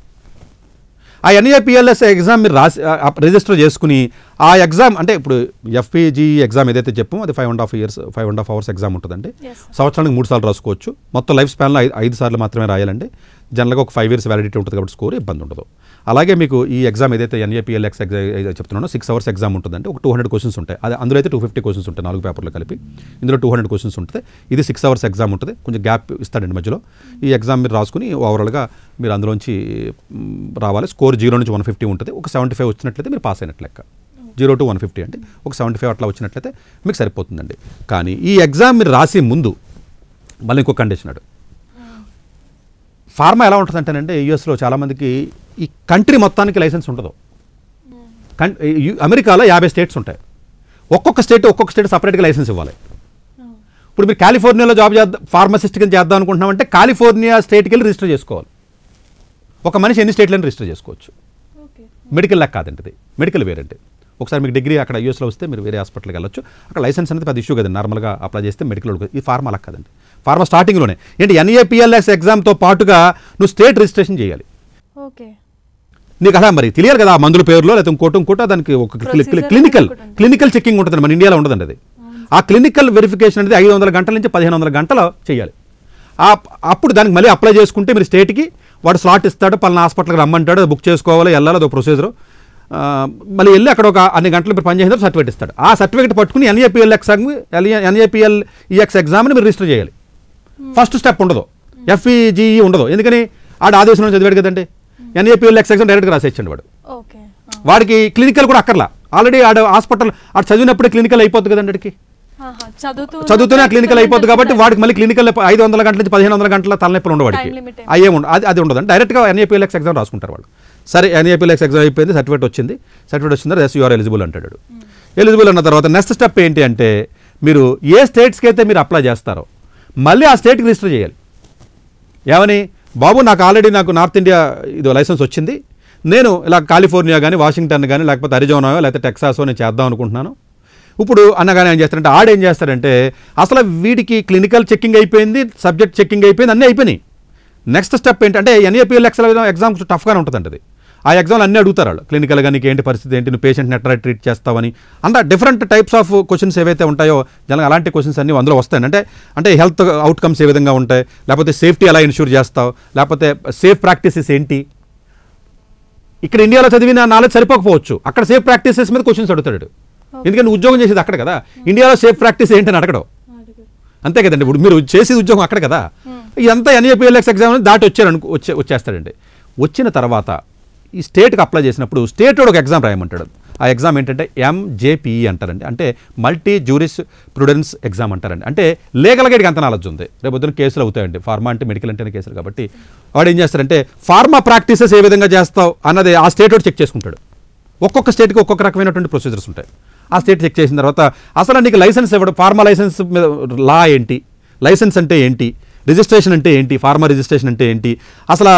ఆ ఎన్ఏపిఎల్ఎస్ ఎగ్జామ్ మీరు రాసి రిజిస్టర్ చేసుకుని ఆ ఎగ్జామ్ అంటే ఇప్పుడు ఎఫ్పిజి ఎగ్జామ్ ఏదైతే చెప్పామో అది five and half years five and half hours exam ఉంటుందండి సంవత్సరానికి మూడు సార్లు రాసుకోవచ్చు మొత్తం లైఫ్ స్పాన్లో ఐదు సార్లు మాత్రమే రాయాలండి జనరల్గా ఒక ఫైవ్ ఇయర్స్ వ్యాలిడిటీ ఉంటుంది కాబట్టి స్కోర్ ఇబ్బంది ఉండదు అలాగే మీకు ఈ ఎగ్జామ్ ఏదైతే ఎన్ఏపీఎల్ ఎక్స్ ఎగ్జామ్ చెప్తున్నానో సిక్స్ అవర్స్ ఎగ్జామ్ ఉంటుందంటే ఒక టూ హండ్రెడ్ క్వశ్చన్స్ ఉంటాయి అది అందులో అయితే టూ ఫిఫ్టీ క్వశ్చన్స్ ఉంటాయి నాలుగు పేపర్లు కలిపి ఇందులో టూ హండ్రెడ్ క్వశ్చన్స్ ఉంటుంది ఇది సిక్స్ అవర్స్ ఎగ్జామ్ ఉంటుంది కొంచెం గ్యాప్ ఇస్తాడండి మధ్యలో ఈ ఎగ్జామ్ మీరు రాసుకుని ఓవరాల్గా మీరు అందులోంచి రావాలి స్కోర్ జీరో నుంచి వన్ ఫిఫ్టీ ఉంటుంది ఒక సెవెంటీ ఫైవ్ వచ్చినట్లయితే మీరు పాస్ అయినట్లు లెక్క జీరో టు వన్ ఫిఫ్టీ అంటే ఒక సెవెంటీ ఫైవ్ అట్లా వచ్చినట్లయితే మీకు సరిపోతుందండి కానీ ఈ ఎగ్జామ్ మీరు రాసే ముందు మళ్ళీ ఇంకో కండిషన్ అడు ఫార్మా ఎలా ఉంటుంది అంటేనంటే యూఎస్లో చాలామందికి ఈ కంట్రీ మొత్తానికి లైసెన్స్ ఉండదు అమెరికాలో యాభై స్టేట్స్ ఉంటాయి ఒక్కొక్క స్టేట్ ఒక్కొక్క స్టేట్ సపరేట్గా లైసెన్స్ ఇవ్వాలి ఇప్పుడు మీరు కాలిఫోర్నియాలో జాబ్ చేద్దాం ఫార్మసిస్ట్ కింద చేద్దాం అనుకుంటున్నామంటే కాలిఫోర్నియా స్టేట్కి వెళ్ళి రిజిస్టర్ చేసుకోవాలి ఒక మనిషి ఎన్ని స్టేట్లను రిజిస్టర్ చేసుకోవచ్చు మెడికల్ లెక్క ఇది మెడికల్ వేరేంటి ఒకసారి మీకు డిగ్రీ అక్కడ యూఎస్లో వస్తే మీరు వేరే హాస్పిటల్కి వెళ్ళొచ్చు అక్కడ లైసెన్స్ అనేది పెద్ద ఇష్యూ కదండి నార్మల్గా అప్లై చేస్తే మెడికల్ ఈ ఫార్మా లెక్క కాదండి ఫార్మా స్టార్టింగ్లోనే ఏంటి ఎన్ఏపిఎల్ఎస్ ఎగ్జామ్తో పాటుగా నువ్వు స్టేట్ రిజిస్ట్రేషన్ చేయాలి ఓకే నీకు అలా మరి తెలియాలి కదా ఆ మందుల పేరులో లేదా ఇంకోటి ఇంకోటో దానికి ఒక క్లినికల్ క్లినికల్ చెక్కింగ్ ఉంటుంది మన ఇండియాలో ఉండదండి అది ఆ క్లినికల్ వెరిఫికేషన్ అనేది ఐదు వందల గంటల నుంచి పదిహేను వందల గంటలు చేయాలి అప్పుడు దానికి మళ్ళీ అప్లై చేసుకుంటే మీరు స్టేట్కి వాడు స్లాట్ ఇస్తాడు పలానా హాస్పిటల్కి రమ్మంటాడు బుక్ చేసుకోవాలి వెళ్ళాలి అదొక ప్రొసీజర్ మళ్ళీ వెళ్ళి అక్కడ ఒక అన్ని గంటలు మీరు పనిచేసిన సర్టిఫికేట్ ఇస్తాడు ఆ సర్టిఫికేట్ పట్టుకుని ఎన్ఏపిఎల్ ఎక్స్ ఎన్ఏపిఎల్ఈఎక్స్ ఈఎక్స్ ఎగ్జామ్ని మీరు రిజిస్టర్ చేయాలి ఫస్ట్ స్టెప్ ఉండదు ఎఫ్ఈజీఈ e e ఉండదు ఎందుకని ఆడ ఆదేశంలో చదివాడు కదండి ఎన్ఏపీఎల్ ఎక్స్ డైరెక్ట్గా రాసేచ్చండి వాడు వాడికి క్లినికల్ కూడా అక్కర్లా ఆల్రెడీ ఆడ హాస్పిటల్ ఆడ చదివినప్పుడే క్లినికల్ అయిపోతుంది కదండి అడికి చదువుతూనే క్లినికల్ అయిపోతుంది కాబట్టి వాడికి మళ్ళీ క్లినికల్ ఐదు వందల గంటల నుంచి పదిహేను వందల గంటల తలనొప్పులు వాడికి అయ్యే ఉండదు అది అది ఉండదు డైరెక్ట్గా ఎన్ఏపీఎల్ఎక్స్ ఎగ్జామ్ రాసుకుంటారు వాళ్ళు సరే ఎన్ఏపీఎల్ఎక్స్ ఎగ్జామ్ అయిపోయింది సర్టిఫికేట్ వచ్చింది సర్టిఫికేట్ వచ్చింది ఎస్ యూఆర్ ఎలిజిబుల్ అంటాడు ఎలిజిబుల్ అన్న తర్వాత నెక్స్ట్ స్టెప్ ఏంటి అంటే మీరు ఏ స్టేట్స్కి అయితే మీరు అప్లై చేస్తారో మళ్ళీ ఆ స్టేట్కి రిజిస్టర్ చేయాలి ఏమని బాబు నాకు ఆల్రెడీ నాకు నార్త్ ఇండియా ఇది లైసెన్స్ వచ్చింది నేను ఇలా కాలిఫోర్నియా కానీ వాషింగ్టన్ కానీ లేకపోతే అరిజోనా లేకపోతే టెక్సాసో నేను చేద్దాం అనుకుంటున్నాను ఇప్పుడు అన్నగానే ఏం చేస్తారంటే ఆడేం చేస్తారంటే అసలు వీటికి క్లినికల్ చెక్కింగ్ అయిపోయింది సబ్జెక్ట్ చెక్కింగ్ అయిపోయింది అన్నీ అయిపోయినాయి నెక్స్ట్ స్టెప్ ఏంటంటే ఎన్ఏపీఎల్ ఎక్సల్ ఎగ్జామ్స్ టఫ్గానే అది ఆ ఎగ్జామ్లు అన్నీ అడుగుతారు వాళ్ళు క్లినికల్గా నీకు ఏంటి పరిస్థితి ఏంటి నువ్వు పేషెంట్ని ఎట్లా ట్రీట్ చేస్తావని అంత డిఫరెంట్ టైప్స్ ఆఫ్ క్వశ్చన్స్ ఏవైతే ఉంటాయో జనం అలాంటి క్వశ్చన్స్ అన్నీ అందులో వస్తాయి అంటే అంటే హెల్త్ అవుట్కమ్స్ ఏ విధంగా ఉంటాయి లేకపోతే సేఫ్టీ ఎలా ఇన్షూర్ చేస్తావు లేకపోతే సేఫ్ ప్రాక్టీసెస్ ఏంటి ఇక్కడ ఇండియాలో చదివిన నాలెడ్జ్ సరిపోకపోవచ్చు అక్కడ సేఫ్ ప్రాక్టీసెస్ మీద క్వశ్చన్స్ అడుగుతాడు ఎందుకంటే ఉద్యోగం చేసేది అక్కడ కదా hmm. ఇండియాలో సేఫ్ ప్రాక్టీస్ ఏంటని అడగడం అంతే కదండి ఇప్పుడు మీరు చేసేది ఉద్యోగం అక్కడ కదా hmm. ఇదంతా ఎన్ఏపిఎల్ఎక్స్ ఎగ్జామ్ దాటి వచ్చారు వచ్చే వచ్చేస్తాడండి వచ్చిన తర్వాత ఈ స్టేట్కి అప్లై చేసినప్పుడు స్టేట్ ఒక ఎగ్జామ్ రాయమంటాడు ఆ ఎగ్జామ్ ఏంటంటే ఎంజేపీఈ e అంటారండి అంటే మల్టీ జ్యూరిస్ ప్రుడెన్స్ ఎగ్జామ్ అంటారండి అంటే లీగల్ గైడ్కి అంత నాలెడ్జ్ ఉంది రేపొద్దున కేసులు అవుతాయండి ఫార్మా అంటే మెడికల్ అంటే కేసులు కాబట్టి వాడు ఏం చేస్తారంటే ఫార్మా ప్రాక్టీసెస్ ఏ విధంగా చేస్తావు అన్నది ఆ స్టేట్ చెక్ చేసుకుంటాడు ఒక్కొక్క స్టేట్కి ఒక్కొక్క రకమైనటువంటి ప్రొసీజర్స్ ఉంటాయి ఆ స్టేట్ చెక్ చేసిన తర్వాత అసలు నీకు లైసెన్స్ ఇవ్వడం ఫార్మా లైసెన్స్ మీద లా ఏంటి లైసెన్స్ అంటే ఏంటి రిజిస్ట్రేషన్ అంటే ఏంటి ఫార్మా రిజిస్ట్రేషన్ అంటే ఏంటి అసలు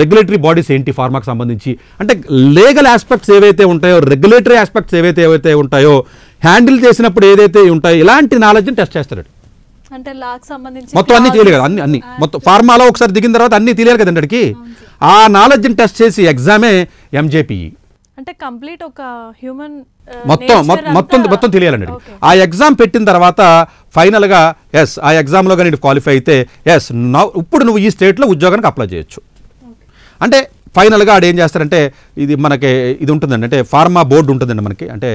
రెగ్యులేటరీ బాడీస్ ఏంటి ఫార్మాకి సంబంధించి అంటే లీగల్ ఆస్పెక్ట్స్ ఏవైతే ఉంటాయో రెగ్యులేటరీ ఆస్పెక్ట్స్ ఏవైతే ఏవైతే ఉంటాయో హ్యాండిల్ చేసినప్పుడు ఏదైతే ఉంటాయో ఇలాంటి నాలెడ్జ్ని టెస్ట్ చేస్తాడు అంటే లాక్ సంబంధించి మొత్తం అన్ని తెలియదు కదా అన్ని అన్ని మొత్తం ఫార్మాలో ఒకసారి దిగిన తర్వాత అన్ని తెలియాలి కదండి అడికి ఆ నాలెడ్జ్ని టెస్ట్ చేసి ఎగ్జామే ఎంజేపీ అంటే కంప్లీట్ ఒక హ్యూమన్ మొత్తం మొత్తం మొత్తం తెలియాలండి ఆ ఎగ్జామ్ పెట్టిన తర్వాత ఫైనల్గా ఎస్ ఆ ఎగ్జామ్లో కానీ క్వాలిఫై అయితే ఎస్ నా ఇప్పుడు నువ్వు ఈ స్టేట్లో ఉద్యోగానికి అప్లై చేయొచ్చు అంటే ఫైనల్గా ఆడేం చేస్తారంటే ఇది మనకి ఇది ఉంటుందండి అంటే ఫార్మా బోర్డు ఉంటుందండి మనకి అంటే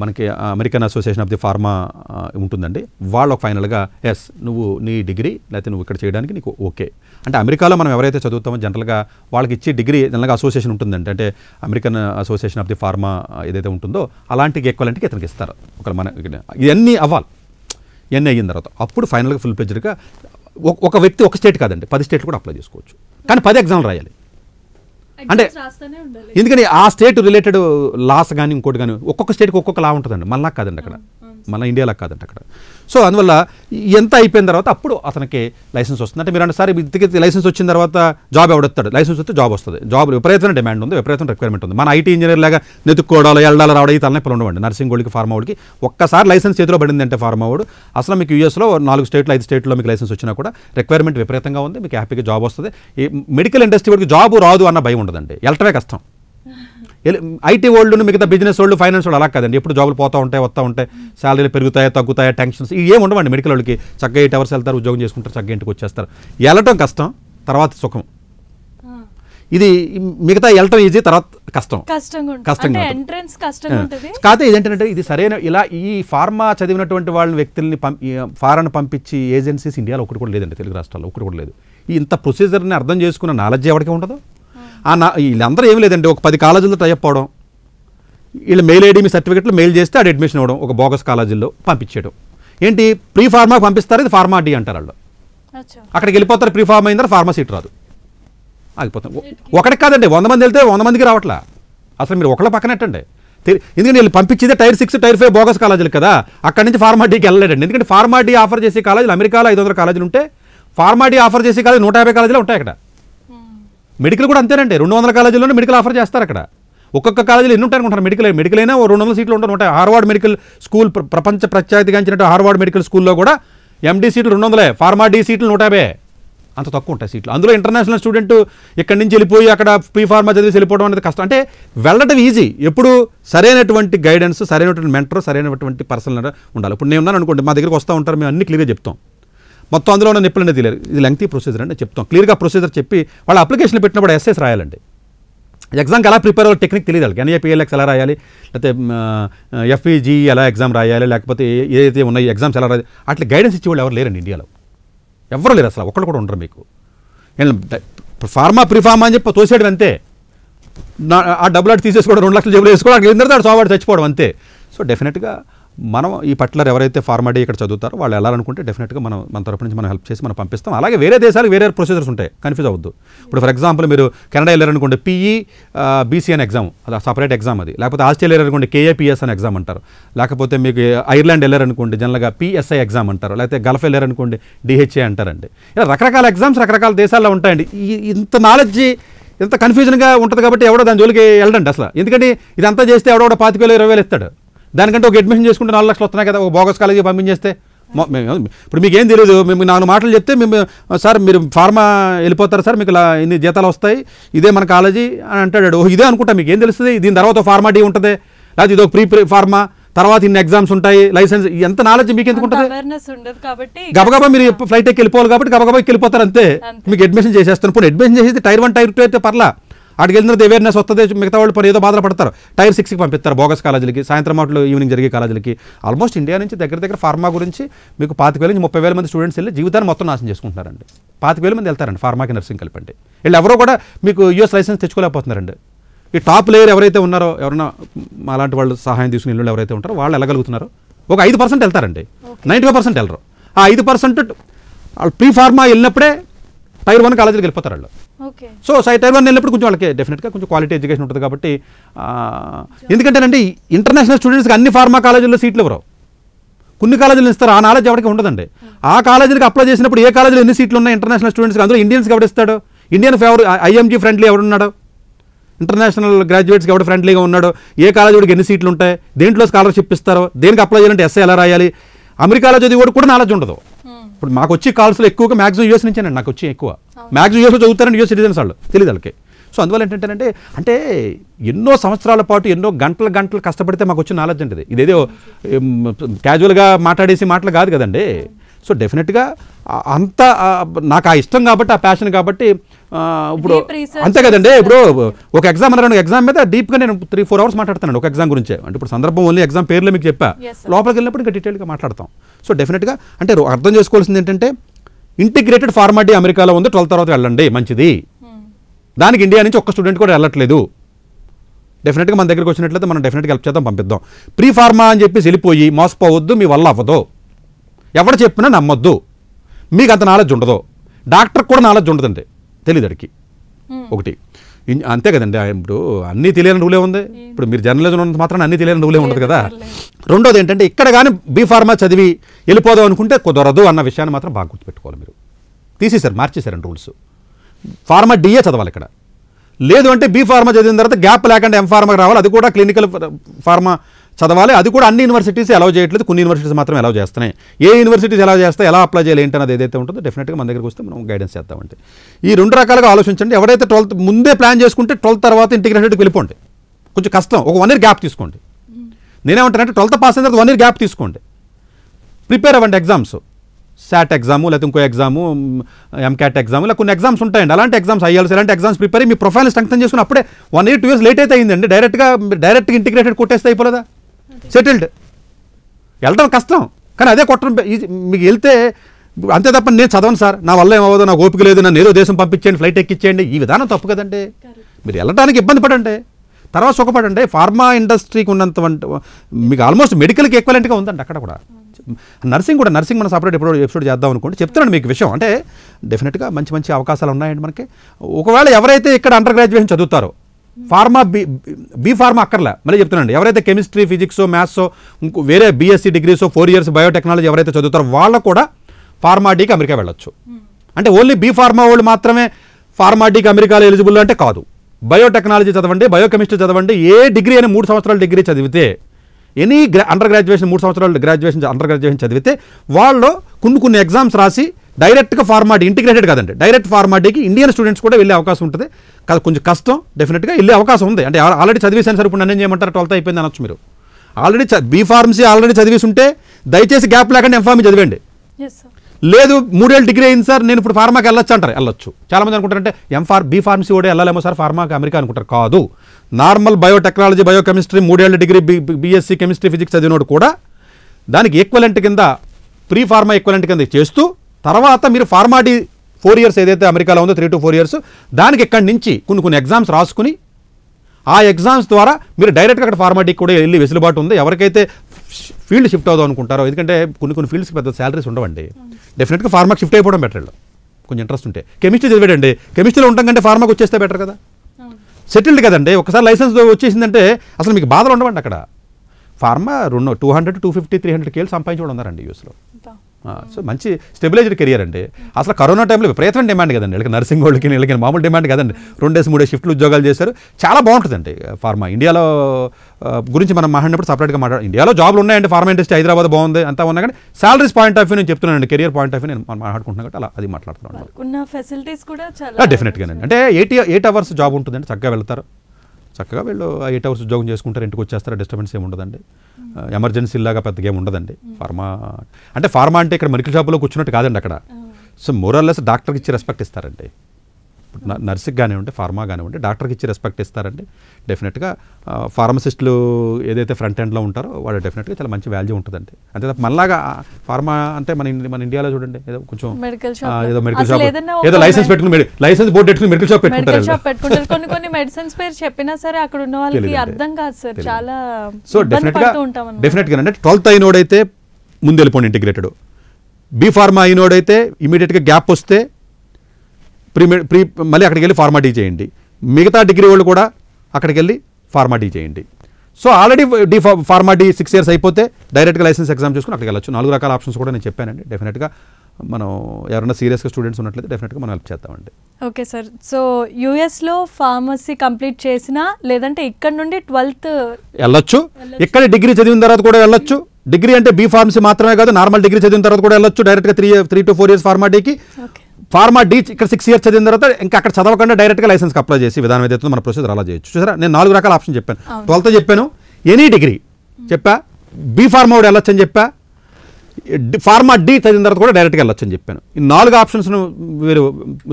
మనకి American association of the pharma ఉంటుందండి వాళ్ళు ఫైనల్గా ఎస్ నువ్వు నీ డిగ్రీ లేకపోతే నువ్వు ఇక్కడ చేయడానికి నీకు ఓకే అంటే అమెరికాలో మనం ఎవరైతే చదువుతామో జనరల్గా వాళ్ళకి ఇచ్చే డిగ్రీ జనరల్గా అసోసియేషన్ ఉంటుందండి అంటే American association of the pharma ఏదైతే ఉంటుందో అలాంటి ఈక్వలెంట్కి ఇతనికి ఇస్తారు ఒక మన ఇవన్నీ అవ్వాలి ఎన్ అయిన తర్వాత అప్పుడు ఫైనల్గా ఫుల్ ప్లెజ్డ్గా ఒక వ్యక్తి ఒక స్టేట్ కాదండి పది స్టేట్లు కూడా అప్లై చేసుకోవచ్చు కానీ పది ఎగ్జామ్లు రాయాలి అంటే ఎందుకని ఆ స్టేట్ రిలేటెడ్ లాస్ కానీ ఇంకోటి కానీ ఒక్కొక్క స్టేట్కి ఒక్కొక్క లా ఉంటుందండి మళ్ళా కాదండి అక్కడ మన ఇండియాలో కాదంట అక్కడ సో అందువల్ల ఎంత అయిపోయిన తర్వాత అప్పుడు అతనికి లైసెన్స్ వస్తుంది అంటే మీరు అంటేసారి ఇద్దరికి లైసెన్స్ వచ్చిన తర్వాత జాబ్ ఎవడెత్తాడు లైసెన్స్ వస్తే జాబ్ వస్తుంది జాబ్ విపరీతమైన డిమాండ్ ఉంది విపరీతమైన రిక్వైర్మెంట్ ఉంది మన ఐటీ ఇంజనీర్ లాగా నెతుక్కోవడాలు వెళ్ళడాలు రావడం ఈ తలనొప్పులు ఉండవండి నర్సింగ్ గోల్డ్కి ఫార్మ్ అవుడికి ఒక్కసారి లైసెన్స్ చేతిలో పడింది అంటే ఫార్మ్ అవుడు అసలు మీకు యూఎస్లో నాలుగు స్టేట్లు ఐదు స్టేట్లో మీకు లైసెన్స్ వచ్చినా కూడా రిక్వైర్మెంట్ విపరీతంగా ఉంది మీకు హ్యాపీగా జాబ్ వస్తుంది మెడికల్ ఇండస్ట్రీ వరకు జాబ్ రాదు అన్న భయం ఉండదండి వెళ్ళటమే కష్టం ఐటీ వాళ్ళు మిగతా బిజినెస్ వాళ్ళు ఫైనాన్స్ వాళ్ళు అలా కదండి ఎప్పుడు జాబులు పోతూ ఉంటాయి వస్తూ ఉంటాయి శాలరీలు పెరుగుతాయా తగ్గుతాయా టెన్షన్స్ ఇవి ఏమి ఉండవండి మెడికల్ వాళ్ళకి చక్కగా ఎయిట్ అవర్స్ వెళ్తారు ఉద్యోగం చేసుకుంటారు చక్కగా ఇంటికి వచ్చేస్తారు వెళ్ళటం కష్టం తర్వాత సుఖం ఇది మిగతా వెళ్ళటం ఈజీ తర్వాత కష్టం కష్టంగా ఎంట్రన్స్ కాకపోతే ఏంటంటే ఇది సరైన ఇలా ఈ ఫార్మా చదివినటువంటి వాళ్ళని వ్యక్తుల్ని ఫారాన్ని పంపించి ఏజెన్సీస్ ఇండియాలో ఒకటి కూడా లేదండి తెలుగు రాష్ట్రాల్లో ఒకటి కూడా లేదు ఇంత ప్రొసీజర్ని అర్థం చేసుకున్న నాలెడ్జ్ ఎవరికి ఉండదు నా వీళ్ళందరూ ఏం లేదండి ఒక పది కాలేజీలతో టైప్ అవ్వడం వీళ్ళు మెయిల్ ఐడి మీ సర్టిఫికెట్లు మెయిల్ చేస్తే అది అడ్మిషన్ అవ్వడం ఒక బోగస్ కాలేజీల్లో పంపించేయడం ఏంటి ప్రీ ఫార్మాకి పంపిస్తారు ఇది ఫార్మా డి అంటారు వాళ్ళు అక్కడికి వెళ్ళిపోతారు ప్రీ ఫార్మ్ అయిన ఫార్మా సీట్ రాదు ఆగిపోతాం ఒకటి కాదండి వంద మంది వెళ్తే వంద మందికి రావట్లా అసలు మీరు ఒకళ్ళ పక్కన ఎట్టండి ఎందుకంటే వీళ్ళు పంపించేదే tier six tier five bogus కాలేజీలు కదా అక్కడి నుంచి డీకి వెళ్ళలేడండి ఎందుకంటే డీ ఆఫర్ చేసే కాలేజీలు అమెరికాలో ఐదు వందల కాలేజీలు ఉంటే డీ ఆఫర్ చేసే కాలేజీ నూట యాభై కాలేజీలు ఉంటాయి అక్కడ మెడికల్ కూడా అంతేనండి రెండు వందల కాలేజీల్లోనే మెడికల్ ఆఫర్ చేస్తారు అక్కడ ఒక్కొక్క కాలేజీలో ఎన్ని ఉంటాయనుకుంటారు మెడికల్ మెడికల్ అయినా రెండు వందల సీట్లు ఉంటాయి ఉంటాయి హార్వర్డ్ మెడికల్ స్కూల్ ప్రపంచ ప్రఖ్యాతిగాంచినట్టు హార్వర్డ్ మెడికల్ స్కూల్లో కూడా ఎండి సీట్లు రెండు వందలే ఫార్మా డి సీట్లు నూట యాభై అంత తక్కువ ఉంటాయి సీట్లు అందులో ఇంటర్నేషనల్ స్టూడెంట్ ఇక్కడి నుంచి వెళ్ళిపోయి అక్కడ ప్రీ ఫార్మా చదివి వెళ్ళిపోవడం అనేది కష్టం అంటే వెళ్ళడం ఈజీ ఎప్పుడు సరైనటువంటి గైడెన్స్ సరైనటువంటి మెంటర్ సరైనటువంటి పర్సన్ ఉండాలి ఇప్పుడు నేను ఉన్నాను అనుకోండి మా దగ్గరికి వస్తూ ఉంటారు మేము అన్ని క్లియర్గా చెప్తాం మొత్తం అందులో ఉన్న అనేది తెలియదు ఇది లెంగ్తీ ప్రొసీజర్ అంటే చెప్తాం క్లియర్గా ప్రొసీజర్ చెప్పి వాళ్ళ అప్లికేషన్ పెట్టినప్పుడు ఎస్ఎస్ రాయాలండి ఎగ్జామ్కి ఎలా ప్రిపేర్ అవ్వాలి టెక్నిక్ తెలియదు వాళ్ళకి ఎన్ఐపిఎల్ఎక్స్ ఎలా రాయాలి లేకపోతే ఎఫ్ఈజీ e e ఎలా ఎగ్జామ్ రాయాలి లేకపోతే ఏదైతే ఉన్నాయి ఎగ్జామ్స్ ఎలా రాయాలి అట్లా గైడెన్స్ ఇచ్చేవాళ్ళు ఎవరు లేరండి ఇండియాలో ఎవరు లేరు అసలు ఒక్కడు కూడా ఉండరు మీకు ఫార్మా ప్రిఫార్మా అని చెప్పి తోసేయడం అంతే ఆ డబ్బులు అటు తీసేసుకోవడం రెండు లక్షలు జబ్బులు వేసుకోవడం అక్కడ ఇందరితో సోవాడు చచ్చిపోవడం అంతే సో డెఫినెట్గా మనం ఈ పర్టికులర్ ఎవరైతే ఫార్మాడే ఇక్కడ చదువుతారో వాళ్ళు వెళ్ళాలనుకుంటే డెఫినెట్గా మనం మన తరపు నుంచి మనం హెల్ప్ చేసి మనం పంపిస్తాం అలాగే వేరే దేశాలకు వేరే ప్రొసీజర్స్ ఉంటాయి కన్ఫ్యూజ్ అవ్వద్దు ఇప్పుడు ఫర్ ఎగ్జాంపుల్ మీరు కెనడా వెళ్ళారనుకోండి పీఈ బీసీఎన్ ఎగ్జామ్ అది సపరేట్ ఎగ్జామ్ అది లేకపోతే ఆస్ట్రేలియా వెళ్ళారనుకోండి కేఏపీఎస్ అని ఎగ్జామ్ అంటారు లేకపోతే మీకు ఐర్లాండ్ వెళ్ళారనుకోండి జనరల్గా పిఎస్ఐ ఎగ్జామ్ అంటారు లేకపోతే గల్ఫ్ వెళ్ళారనుకోండి డిహెచ్ఏ అంటారండి ఇలా రకరకాల ఎగ్జామ్స్ రకరకాల దేశాల్లో ఉంటాయండి ఇంత నాలెడ్జ్ ఎంత కన్ఫ్యూజన్గా ఉంటుంది కాబట్టి ఎవడో దాని జోలికి వెళ్ళండి అసలు ఎందుకంటే ఇదంతా చేస్తే ఎవడో పాతిక వేలు ఇరవై వేలు ఇస్తాడు దానికంటే ఒక అడ్మిషన్ చేసుకుంటే నాలుగు లక్షలు వస్తున్నాయి కదా ఒక బోగస్ కాలేజీ పంపించేస్తే ఇప్పుడు మీకు ఏం తెలియదు మేము నాలుగు మాటలు చెప్తే మేము సార్ మీరు ఫార్మా వెళ్ళిపోతారు సార్ మీకు ఇలా ఇన్ని జీతాలు వస్తాయి ఇదే మన కాలేజీ అని అంటాడు ఓ ఇదే అనుకుంటా మీకు ఏం తెలుస్తుంది దీని తర్వాత ఫార్మా డీ ఉంటుంది లేకపోతే ఇదొక ప్రీ ప్రీ ఫార్మా తర్వాత ఇన్ని ఎగ్జామ్స్ ఉంటాయి లైసెన్స్ ఎంత నాలెడ్జ్ మీకు ఎందుకు ఉంటుంది గబగబా మీరు ఫ్లైట్ ఎక్కి వెళ్ళిపోవాలి కాబట్టి గబగబా వెళ్ళిపోతారు అంతే మీకు అడ్మిషన్ చేసేస్తాను ఇప్పుడు అడ్మిషన్ చేసేది టైర్ వన్ టైర్ టూ అయితే పర్లా అక్కడికి వెళ్ళినది అవేర్నెస్ వస్తుంది మిగతా వాళ్ళు పని ఏదో పడతారు టైర్ సిక్స్కి పంపిస్తారు బోగస్ కాలేజీలకి సాయంత్రం మాటలు ఈవినింగ్ జరిగే కాలేజీలకి ఆల్మోస్ట్ ఇండియా నుంచి దగ్గర దగ్గర ఫార్మా గురించి మీకు పాతిక వేల నుంచి ముప్పై వేల మంది స్టూడెంట్స్ వెళ్ళి జీవితాన్ని మొత్తం నాశనం చేసుకుంటున్నారండి పాతిక వేల మంది వెళ్తారండి ఫార్మాకి నర్సింగ్ కలిపండి వీళ్ళు ఎవరో కూడా మీకు యూఎస్ లైసెన్స్ తెచ్చుకోలేకపోతున్నారండి ఈ టాప్ లేయర్ ఎవరైతే ఉన్నారో ఎవరైనా అలాంటి వాళ్ళు సహాయం తీసుకుని ఇల్లు ఎవరైతే ఉంటారో వాళ్ళు వెళ్ళగలుగుతున్నారు ఒక ఐదు పర్సెంట్ వెళ్తారండి నైంటీ పర్సెంట్ వెళ్ళరు ఆ ఐదు పర్సెంట్ వాళ్ళు ప్రీ ఫార్మా వెళ్ళినప్పుడే టైర్ వన్ కాలేజీలకు వెళ్ళిపోతారు వాళ్ళు సో సై టైర్ వన్ వెళ్ళినప్పుడు కొంచెం వాళ్ళకి డెఫినెట్గా కొంచెం క్వాలిటీ ఎడ్యుకేషన్ ఉంటుంది కాబట్టి అండి ఇంటర్నేషనల్ స్టూడెంట్స్కి అన్ని ఫార్మా కాలేజీల్లో సీట్లు ఇవ్వరు కొన్ని కాలేజీలు ఇస్తారు ఆ నాలెడ్జ్ ఎవరికి ఉండదండి hmm. ఆ కాలేజీలకు అప్లై చేసినప్పుడు ఏ కాలేజీలో ఎన్ని సీట్లు ఉన్నాయి ఇంటర్నేషనల్ స్టూడెంట్స్కి అందులో ఇండియన్స్కి ఎవరు ఇస్తాడు ఇండియన్ ఫేవర్ ఐఎంజీ ఫ్రెండ్లీ ఉన్నాడు ఇంటర్నేషనల్ గ్రాడ్యుయేట్స్కి ఎవడు ఫ్రెండ్లీగా ఉన్నాడు ఏ కాలేజీకి ఎన్ని సీట్లు ఉంటాయి దేంట్లో స్కాలర్షిప్ ఇస్తారో దేనికి అప్లై చేయాలంటే ఎస్ఏ ఎలా రాయాలి అమెరికాలో చదివి కూడా నాలెడ్జ్ ఉండదు ఇప్పుడు మాకు వచ్చే కాల్స్లో ఎక్కువగా మ్యాక్సిమం యూఎస్ నుంచేనండి నాకు వచ్చి ఎక్కువ మ్యాక్సిమం యూఎస్లో చదువుతారని యూఎస్ సిటిజన్స్ వాళ్ళు తెలియదు వాళ్ళకి సో అందువల్ల ఏంటంటే అంటే ఎన్నో సంవత్సరాల పాటు ఎన్నో గంటల గంటలు కష్టపడితే మాకు వచ్చిన నాలెడ్జ్ అంటే ఇదేదో క్యాజువల్గా మాట్లాడేసి మాటలు కాదు కదండీ సో డెఫినెట్గా అంత నాకు ఆ ఇష్టం కాబట్టి ఆ ప్యాషన్ కాబట్టి ఇప్పుడు అంతే కదండి ఇప్పుడు ఒక ఎగ్జామ్ అన్నాను ఎగ్జామ్ మీద డీప్గా నేను త్రీ ఫోర్ అవర్స్ మాట్లాడుతాను ఒక ఎగ్జామ్ గురించే అంటే ఇప్పుడు సందర్భం ఓన్లీ ఎగ్జామ్ పేర్లో మీకు చెప్పా లోపలికి వెళ్ళినప్పుడు ఇంకా డీటెయిల్గా మాట్లాడతాం సో డెఫినెట్గా అంటే అర్థం చేసుకోవాల్సింది ఏంటంటే ఇంటిగ్రేటెడ్ ఫార్మాటీ అమెరికాలో ఉంది ట్వెల్త్ తర్వాత వెళ్ళండి మంచిది hmm. దానికి ఇండియా నుంచి ఒక్క స్టూడెంట్ కూడా వెళ్ళట్లేదు డెఫినెట్గా మన దగ్గరికి వచ్చినట్లయితే మనం డెఫినెట్గా హెల్ప్ చేద్దాం పంపిద్దాం ప్రీ ఫార్మా అని చెప్పేసి వెళ్ళిపోయి మోసపోవద్దు మీ వల్ల అవ్వదు ఎవడ చెప్పినా నమ్మొద్దు మీకు అంత నాలెడ్జ్ ఉండదు డాక్టర్కి కూడా నాలెడ్జ్ ఉండదండి తెలియదడికి ఒకటి అంతే కదండి ఇప్పుడు అన్నీ తెలియని రూలే ఉంది ఇప్పుడు మీరు జర్నలిజం ఉన్నంత మాత్రం అన్నీ తెలియని రూలే ఉండదు కదా రెండోది ఏంటంటే ఇక్కడ కానీ బీఫార్మా చదివి వెళ్ళిపోదాం అనుకుంటే కుదరదు అన్న విషయాన్ని మాత్రం బాగా గుర్తుపెట్టుకోవాలి మీరు తీసేశారు మార్చేశారండి రూల్స్ ఫార్మా డిఏ చదవాలి ఇక్కడ లేదు అంటే బీ ఫార్మా చదివిన తర్వాత గ్యాప్ లేకుండా ఎంఫార్మాకి రావాలి అది కూడా క్లినికల్ ఫార్మా చదవాలి అది కూడా అన్ని యూనివర్సిటీస్ అలౌ చేయట్లేదు కొన్ని యూనివర్సిటీస్ మాత్రం అలౌ చేస్తున్నాయి ఏ యూనివర్సిటీస్ ఎలా చేస్తే ఎలా అప్లై చేయాలి అది ఏదైతే ఉంటుందో డెఫినెట్గా మన దగ్గరికి వస్తే మనం గైడెన్స్ చేద్దామంటే ఈ రెండు రకాలుగా ఆలోచించండి ఎవరైతే ట్వెల్త్ ముందే ప్లాన్ చేసుకుంటే ట్వెల్త్ తర్వాత ఇంటిగ్రేటెడ్కి వెళ్ళిపోండి కొంచెం కష్టం ఒక వన్ ఇయర్ గ్యాప్ తీసుకోండి నేనేమంటానంటే ట్వెల్త్ పాస్ అయిన తర్వాత వన్ ఇయర్ గ్యాప్ తీసుకోండి ప్రిపేర్ అవ్వండి ఎగ్జామ్స్ శాట్ ఎగ్జాము లేకపోతే ఇంకో ఎగ్జాము ఎంకాట్ ఎగ్జామ్ లేకపోతే కొన్ని ఎగ్జామ్స్ ఉంటాయండి అలాంటి ఎగ్జామ్స్ ఐఎల్స్ ఇలాంటి ఎగ్జామ్స్ ప్రిపేర్ మీ ప్రొఫైల్ స్ట్రెంగ్ చేసుకుని అప్పుడే one year two years late అయితే అయిందండి డైరెక్ట్గా డైరెక్ట్గా ఇంటిగ్రేటెడ్ కొట్టేస్తే అయిపోలేదా సెటిల్డ్ వెళ్ళడం కష్టం కానీ అదే కొట్టడం మీకు వెళ్తే అంతే తప్ప నేను చదవను సార్ నా వల్ల ఏమవ్వదు నా ఓపిక లేదు నన్ను ఏదో దేశం పంపించండి ఫ్లైట్ ఎక్కించేయండి ఈ విధానం తప్పు కదండి మీరు వెళ్ళడానికి ఇబ్బంది పడండి తర్వాత సుఖపడండి ఫార్మా ఇండస్ట్రీకి ఉన్నంత మీకు ఆల్మోస్ట్ మెడికల్కి ఎక్వలెంట్గా ఉందండి అక్కడ కూడా నర్సింగ్ కూడా నర్సింగ్ మనం సపరేట్ ఎప్పుడో ఎపిసోడ్ చేద్దాం అనుకోండి చెప్తున్నాను మీకు విషయం అంటే డెఫినెట్గా మంచి మంచి అవకాశాలు ఉన్నాయండి మనకి ఒకవేళ ఎవరైతే ఇక్కడ అండర్ గ్రాడ్యుయేషన్ చదువుతారో ఫార్మా బీ బీ ఫార్మా అక్కర్లే మళ్ళీ చెప్తున్నాండి ఎవరైతే కెమిస్ట్రీ ఫిజిక్స్ మ్యాథ్స్ ఇంకో వేరే BSc degrees four years biotechnology ఎవరైతే చదువుతారో వాళ్ళు కూడా ఫార్మాడీకి అమెరికా వెళ్ళొచ్చు hmm. అంటే ఓన్లీ బీ ఫార్మా వాళ్ళు మాత్రమే ఫార్మాడీకి అమెరికాలో ఎలిజిబుల్ అంటే కాదు బయోటెక్నాలజీ చదవండి బయోకెమిస్ట్రీ చదవండి ఏ డిగ్రీ అని మూడు సంవత్సరాల డిగ్రీ చదివితే ఎనీ అండర్ గ్రాడ్యుయేషన్ మూడు సంవత్సరాలు గ్రాడ్యుయేషన్ అండర్ గ్రాడ్యుయేషన్ చదివితే వాళ్ళు కొన్ని కొన్ని ఎగ్జామ్స్ రాసి డైరెక్ట్గా ఫార్మాట్ ఇంటిగ్రేటెడ్ కదండి డైరెక్ట్ ఫార్మాటీకి ఇండియన్ స్టూడెంట్స్ కూడా వెళ్ళే అవకాశం ఉంటుంది కాదు కొంచెం కష్టం డెఫినెట్గా వెళ్ళే అవకాశం ఉంది అంటే ఆల్రెడీ చదివేసాను సార్ ఇప్పుడు నన్ను ఏం చేయమంటారు ట్వెల్త్ అయిపోయింది అనొచ్చు మీరు ఆల్రెడీ బీ ఫార్మసీ ఆల్రెడీ చదివేసి ఉంటే దయచేసి గ్యాప్ లేకుండా ఎంఫార్మీ చదివండి లేదు మూడేళ్ళు డిగ్రీ అయింది సార్ నేను ఇప్పుడు ఫార్మాకి వెళ్ళొచ్చు అంటారు వెళ్ళొచ్చు చాలామంది అనుకుంటారంటే ఎంఫార్ బీ ఫార్మసీ కూడా వెళ్ళలేమో సార్ ఫార్మాకి అమెరికా అనుకుంటారు కాదు నార్మల్ బయోటెక్నాలజీ బయోకెమిస్ట్రీ మూడేళ్ళ డిగ్రీ బీఎస్సీ కెమిస్ట్రీ ఫిజిక్స్ చదివినోడు కూడా దానికి ఈక్వలెంట్ కింద ప్రీ ఫార్మా ఈక్వలెంట్ కింద చేస్తూ తర్వాత మీరు ఫార్మాటీ ఫోర్ ఇయర్స్ ఏదైతే అమెరికాలో ఉందో త్రీ టు ఫోర్ ఇయర్స్ దానికి ఇక్కడి నుంచి కొన్ని కొన్ని ఎగ్జామ్స్ రాసుకుని ఆ ఎగ్జామ్స్ ద్వారా మీరు డైరెక్ట్గా అక్కడ ఫార్మాటిక్ కూడా వెళ్ళి వెసులుబాటు ఉంది ఎవరికైతే ఫీల్డ్ షిఫ్ట్ అవుదాం అనుకుంటారో ఎందుకంటే కొన్ని కొన్ని ఫీల్డ్స్కి పెద్ద శాలరీస్ ఉండవండి డెఫినెట్గా ఫార్మాకి షిఫ్ట్ అయిపోవడం బెటర్ కొంచెం ఇంట్రెస్ట్ ఉంటే కెమిస్ట్రీ చదివేడండి కెమిస్ట్రీలో ఉంటాం కంటే ఫార్మాకి వచ్చేస్తే బెటర్ కదా సెటిల్డ్ కదండి ఒకసారి లైసెన్స్ వచ్చేసిందంటే అసలు మీకు బాధలు ఉండవండి అక్కడ ఫార్మా రెండు two hundred two fifty three hundred కేలు సంపాదించుకోవడం ఉన్నారండి యూస్లో సో మంచి స్టెబిలైజ్డ్ కెరియర్ అండి అసలు కరోనా టైంలో విపరీతమైన డిమాండ్ కదండి వీళ్ళకి నర్సింగ్ వాళ్ళకి వీళ్ళకి మామూలు డిమాండ్ కదండి రెండు డేస్ మూడే షిఫ్ట్లు ఉద్యోగాలు చేశారు చాలా బాగుంటుందండి ఫార్మా ఇండియాలో గురించి మనం మాట్లాడినప్పుడు సపరేట్గా మాట్లాడు ఇండియాలో జాబ్లు ఉన్నాయండి ఫార్మా ఇండస్ట్రీ హైదరాబాద్ బాగుంది అంతా ఉన్నా కానీ సాలరీస్ పాయింట్ ఆఫ్ వ్యూ నేను చెప్తున్నానండి కెరియర్ పాయింట్ ఆఫ్ వ్యూ నేను మాట్లాడుకుంటున్నాను కాబట్టి అలా అది మాట్లాడుతున్నాను డెఫినెట్గా అంటే ఎయిట్ ఎయిట్ అవర్స్ జాబ్ ఉంటుందండి చక్కగా వెళ్తారు చక్కగా వీళ్ళు ఎయిట్ అవర్స్ ఉద్యోగం చేసుకుంటారు ఇంటికి వచ్చేస్తారు డిస్టర్బెన్స్ ఏమి ఉండదండి ఎమర్జెన్సీ లాగా పెద్దగా ఏమి ఉండదండి ఫార్మా అంటే ఫార్మా అంటే ఇక్కడ మెడికల్ షాప్లో కూర్చున్నట్టు కాదండి అక్కడ సో మోరల్లెస్ డాక్టర్కి ఇచ్చి రెస్పెక్ట్ ఇస్తారండి నర్సుకి కానివ్వండి ఫార్మా కానివ్వండి డాక్టర్కి ఇచ్చి రెస్పెక్ట్ ఇస్తారంటే డెఫినెట్గా ఫార్మసిస్టులు ఏదైతే ఫ్రంట్ ఎండ్లో ఉంటారో వాళ్ళు డెఫినెట్గా చాలా మంచి వాల్యూ ఉంటుందండి అంతే తప్ప మళ్ళాగా ఫార్మా అంటే మన మన ఇండియాలో చూడండి ఏదో కొంచెం ఏదో మెడికల్ షాప్ ఏదో లైసెన్స్ పెట్టుకుని లైసెన్స్ బోర్డు పెట్టుకుని మెడికల్ షాప్ పెట్టుకుంటారు కొన్ని కొన్ని మెడిసిన్స్ పేరు చెప్పినా సరే అక్కడ ఉన్న వాళ్ళకి అర్థం కాదు సార్ చాలా సో డెఫినెట్గా డెఫినెట్గా అంటే ట్వెల్త్ అయినోడైతే ముందు వెళ్ళిపోండి ఇంటిగ్రేటెడ్ బీ ఫార్మా అయినోడైతే ఇమీడియట్గా గ్యాప్ వస్తే ప్రీ ప్రీ మళ్ళీ అక్కడికి వెళ్ళి ఫార్మాటీ చేయండి మిగతా డిగ్రీ వాళ్ళు కూడా అక్కడికి వెళ్ళి ఫార్మాటీ చేయండి so already D PharmD six years అయిపోతే డైరెక్ట్గా లైసెన్స్ ఎగ్జామ్ చేసుకుని అక్కడికి వెళ్ళచ్చు నాలుగు రకాల ఆప్షన్స్ కూడా నేను చెప్పానండి డెఫినెట్గా మనం ఎవరైనా సీరియస్గా స్టూడెంట్స్ ఉన్నట్లయితే డెఫినెట్గా మనం హెల్ప్ చేస్తామండి ఓకే సార్ సో యూఎస్లో ఫార్మసీ కంప్లీట్ చేసినా లేదంటే ఇక్కడ నుండి ట్వెల్త్ వెళ్ళొచ్చు ఇక్కడ డిగ్రీ చదివిన తర్వాత కూడా వెళ్ళొచ్చు డిగ్రీ అంటే బీ ఫార్మసీ మాత్రమే కాదు నార్మల్ డిగ్రీ చదివిన తర్వాత కూడా వెళ్ళొచ్చు డైరెక్ట్గా three three to four years ఫార్మాటీకి ఫార్మా డీ ఇక్కడ సిక్స్ ఇయర్స్ చదివిన తర్వాత ఇంకా అక్కడ చదవకుండా డైరెక్ట్గా లైసెన్స్కి అప్లై చేసి విధానం ఏదైతే మన ప్రొసీజర్ అలా చేయొచ్చు చూసారా నేను నాలుగు రకాల ఆప్షన్ చెప్పాను ట్వెల్త్ చెప్పాను ఎనీ డిగ్రీ చెప్పా బీ ఫార్మా వాడు వెళ్ళొచ్చని చెప్పా ఫార్మా డి చదివిన తర్వాత కూడా డైరెక్ట్గా వెళ్ళొచ్చు అని చెప్పాను ఈ నాలుగు ఆప్షన్స్ను మీరు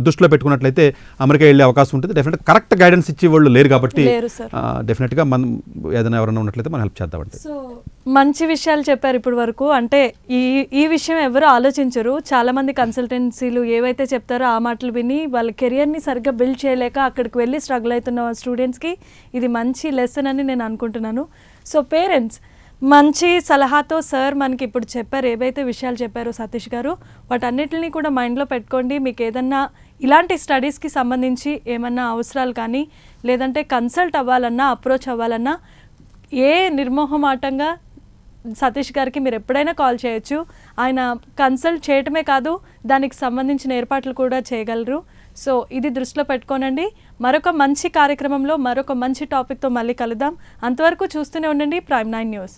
దృష్టిలో పెట్టుకున్నట్లయితే అమెరికా వెళ్ళే అవకాశం ఉంటుంది డెఫినెట్ కరెక్ట్ గైడెన్స్ ఇచ్చి వాళ్ళు లేరు కాబట్టి డెఫినెట్గా మనం ఏదైనా ఎవరైనా ఉన్నట్లయితే మనం హెల్ప్ చేద్దామంటే మంచి విషయాలు చెప్పారు ఇప్పటి వరకు అంటే ఈ ఈ విషయం ఎవరు ఆలోచించరు చాలామంది కన్సల్టెన్సీలు ఏవైతే చెప్తారో ఆ మాటలు విని వాళ్ళ కెరియర్ని సరిగ్గా బిల్డ్ చేయలేక అక్కడికి వెళ్ళి స్ట్రగుల్ అవుతున్న స్టూడెంట్స్కి ఇది మంచి లెసన్ అని నేను అనుకుంటున్నాను సో పేరెంట్స్ మంచి సలహాతో సార్ మనకి ఇప్పుడు చెప్పారు ఏవైతే విషయాలు చెప్పారో సతీష్ గారు వాటన్నిటిని కూడా మైండ్లో పెట్టుకోండి మీకు ఏదన్నా ఇలాంటి స్టడీస్కి సంబంధించి ఏమన్నా అవసరాలు కానీ లేదంటే కన్సల్ట్ అవ్వాలన్నా అప్రోచ్ అవ్వాలన్నా ఏ నిర్మోహమాటంగా సతీష్ గారికి మీరు ఎప్పుడైనా కాల్ చేయొచ్చు ఆయన కన్సల్ట్ చేయటమే కాదు దానికి సంబంధించిన ఏర్పాట్లు కూడా చేయగలరు సో ఇది దృష్టిలో పెట్టుకోనండి మరొక మంచి కార్యక్రమంలో మరొక మంచి టాపిక్తో మళ్ళీ కలుద్దాం అంతవరకు చూస్తూనే ఉండండి ప్రైమ్ నైన్ న్యూస్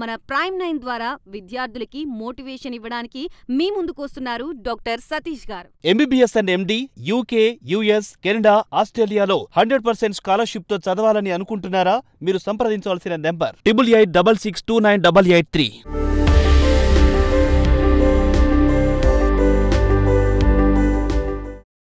మన ప్రైమ్ నైన్ ద్వారా విద్యార్థులకి మోటివేషన్ ఇవ్వడానికి మీ ముందుకు వస్తున్నారు doctor Satish garu MBBS and MD UK US Canada ఆస్ట్రేలియాలో హండ్రెడ్ పర్సెంట్ స్కాలర్షిప్ తో చదవాలని అనుకుంటున్నారా మీరు సంప్రదించవలసిన number triple eight double six two nine double eight three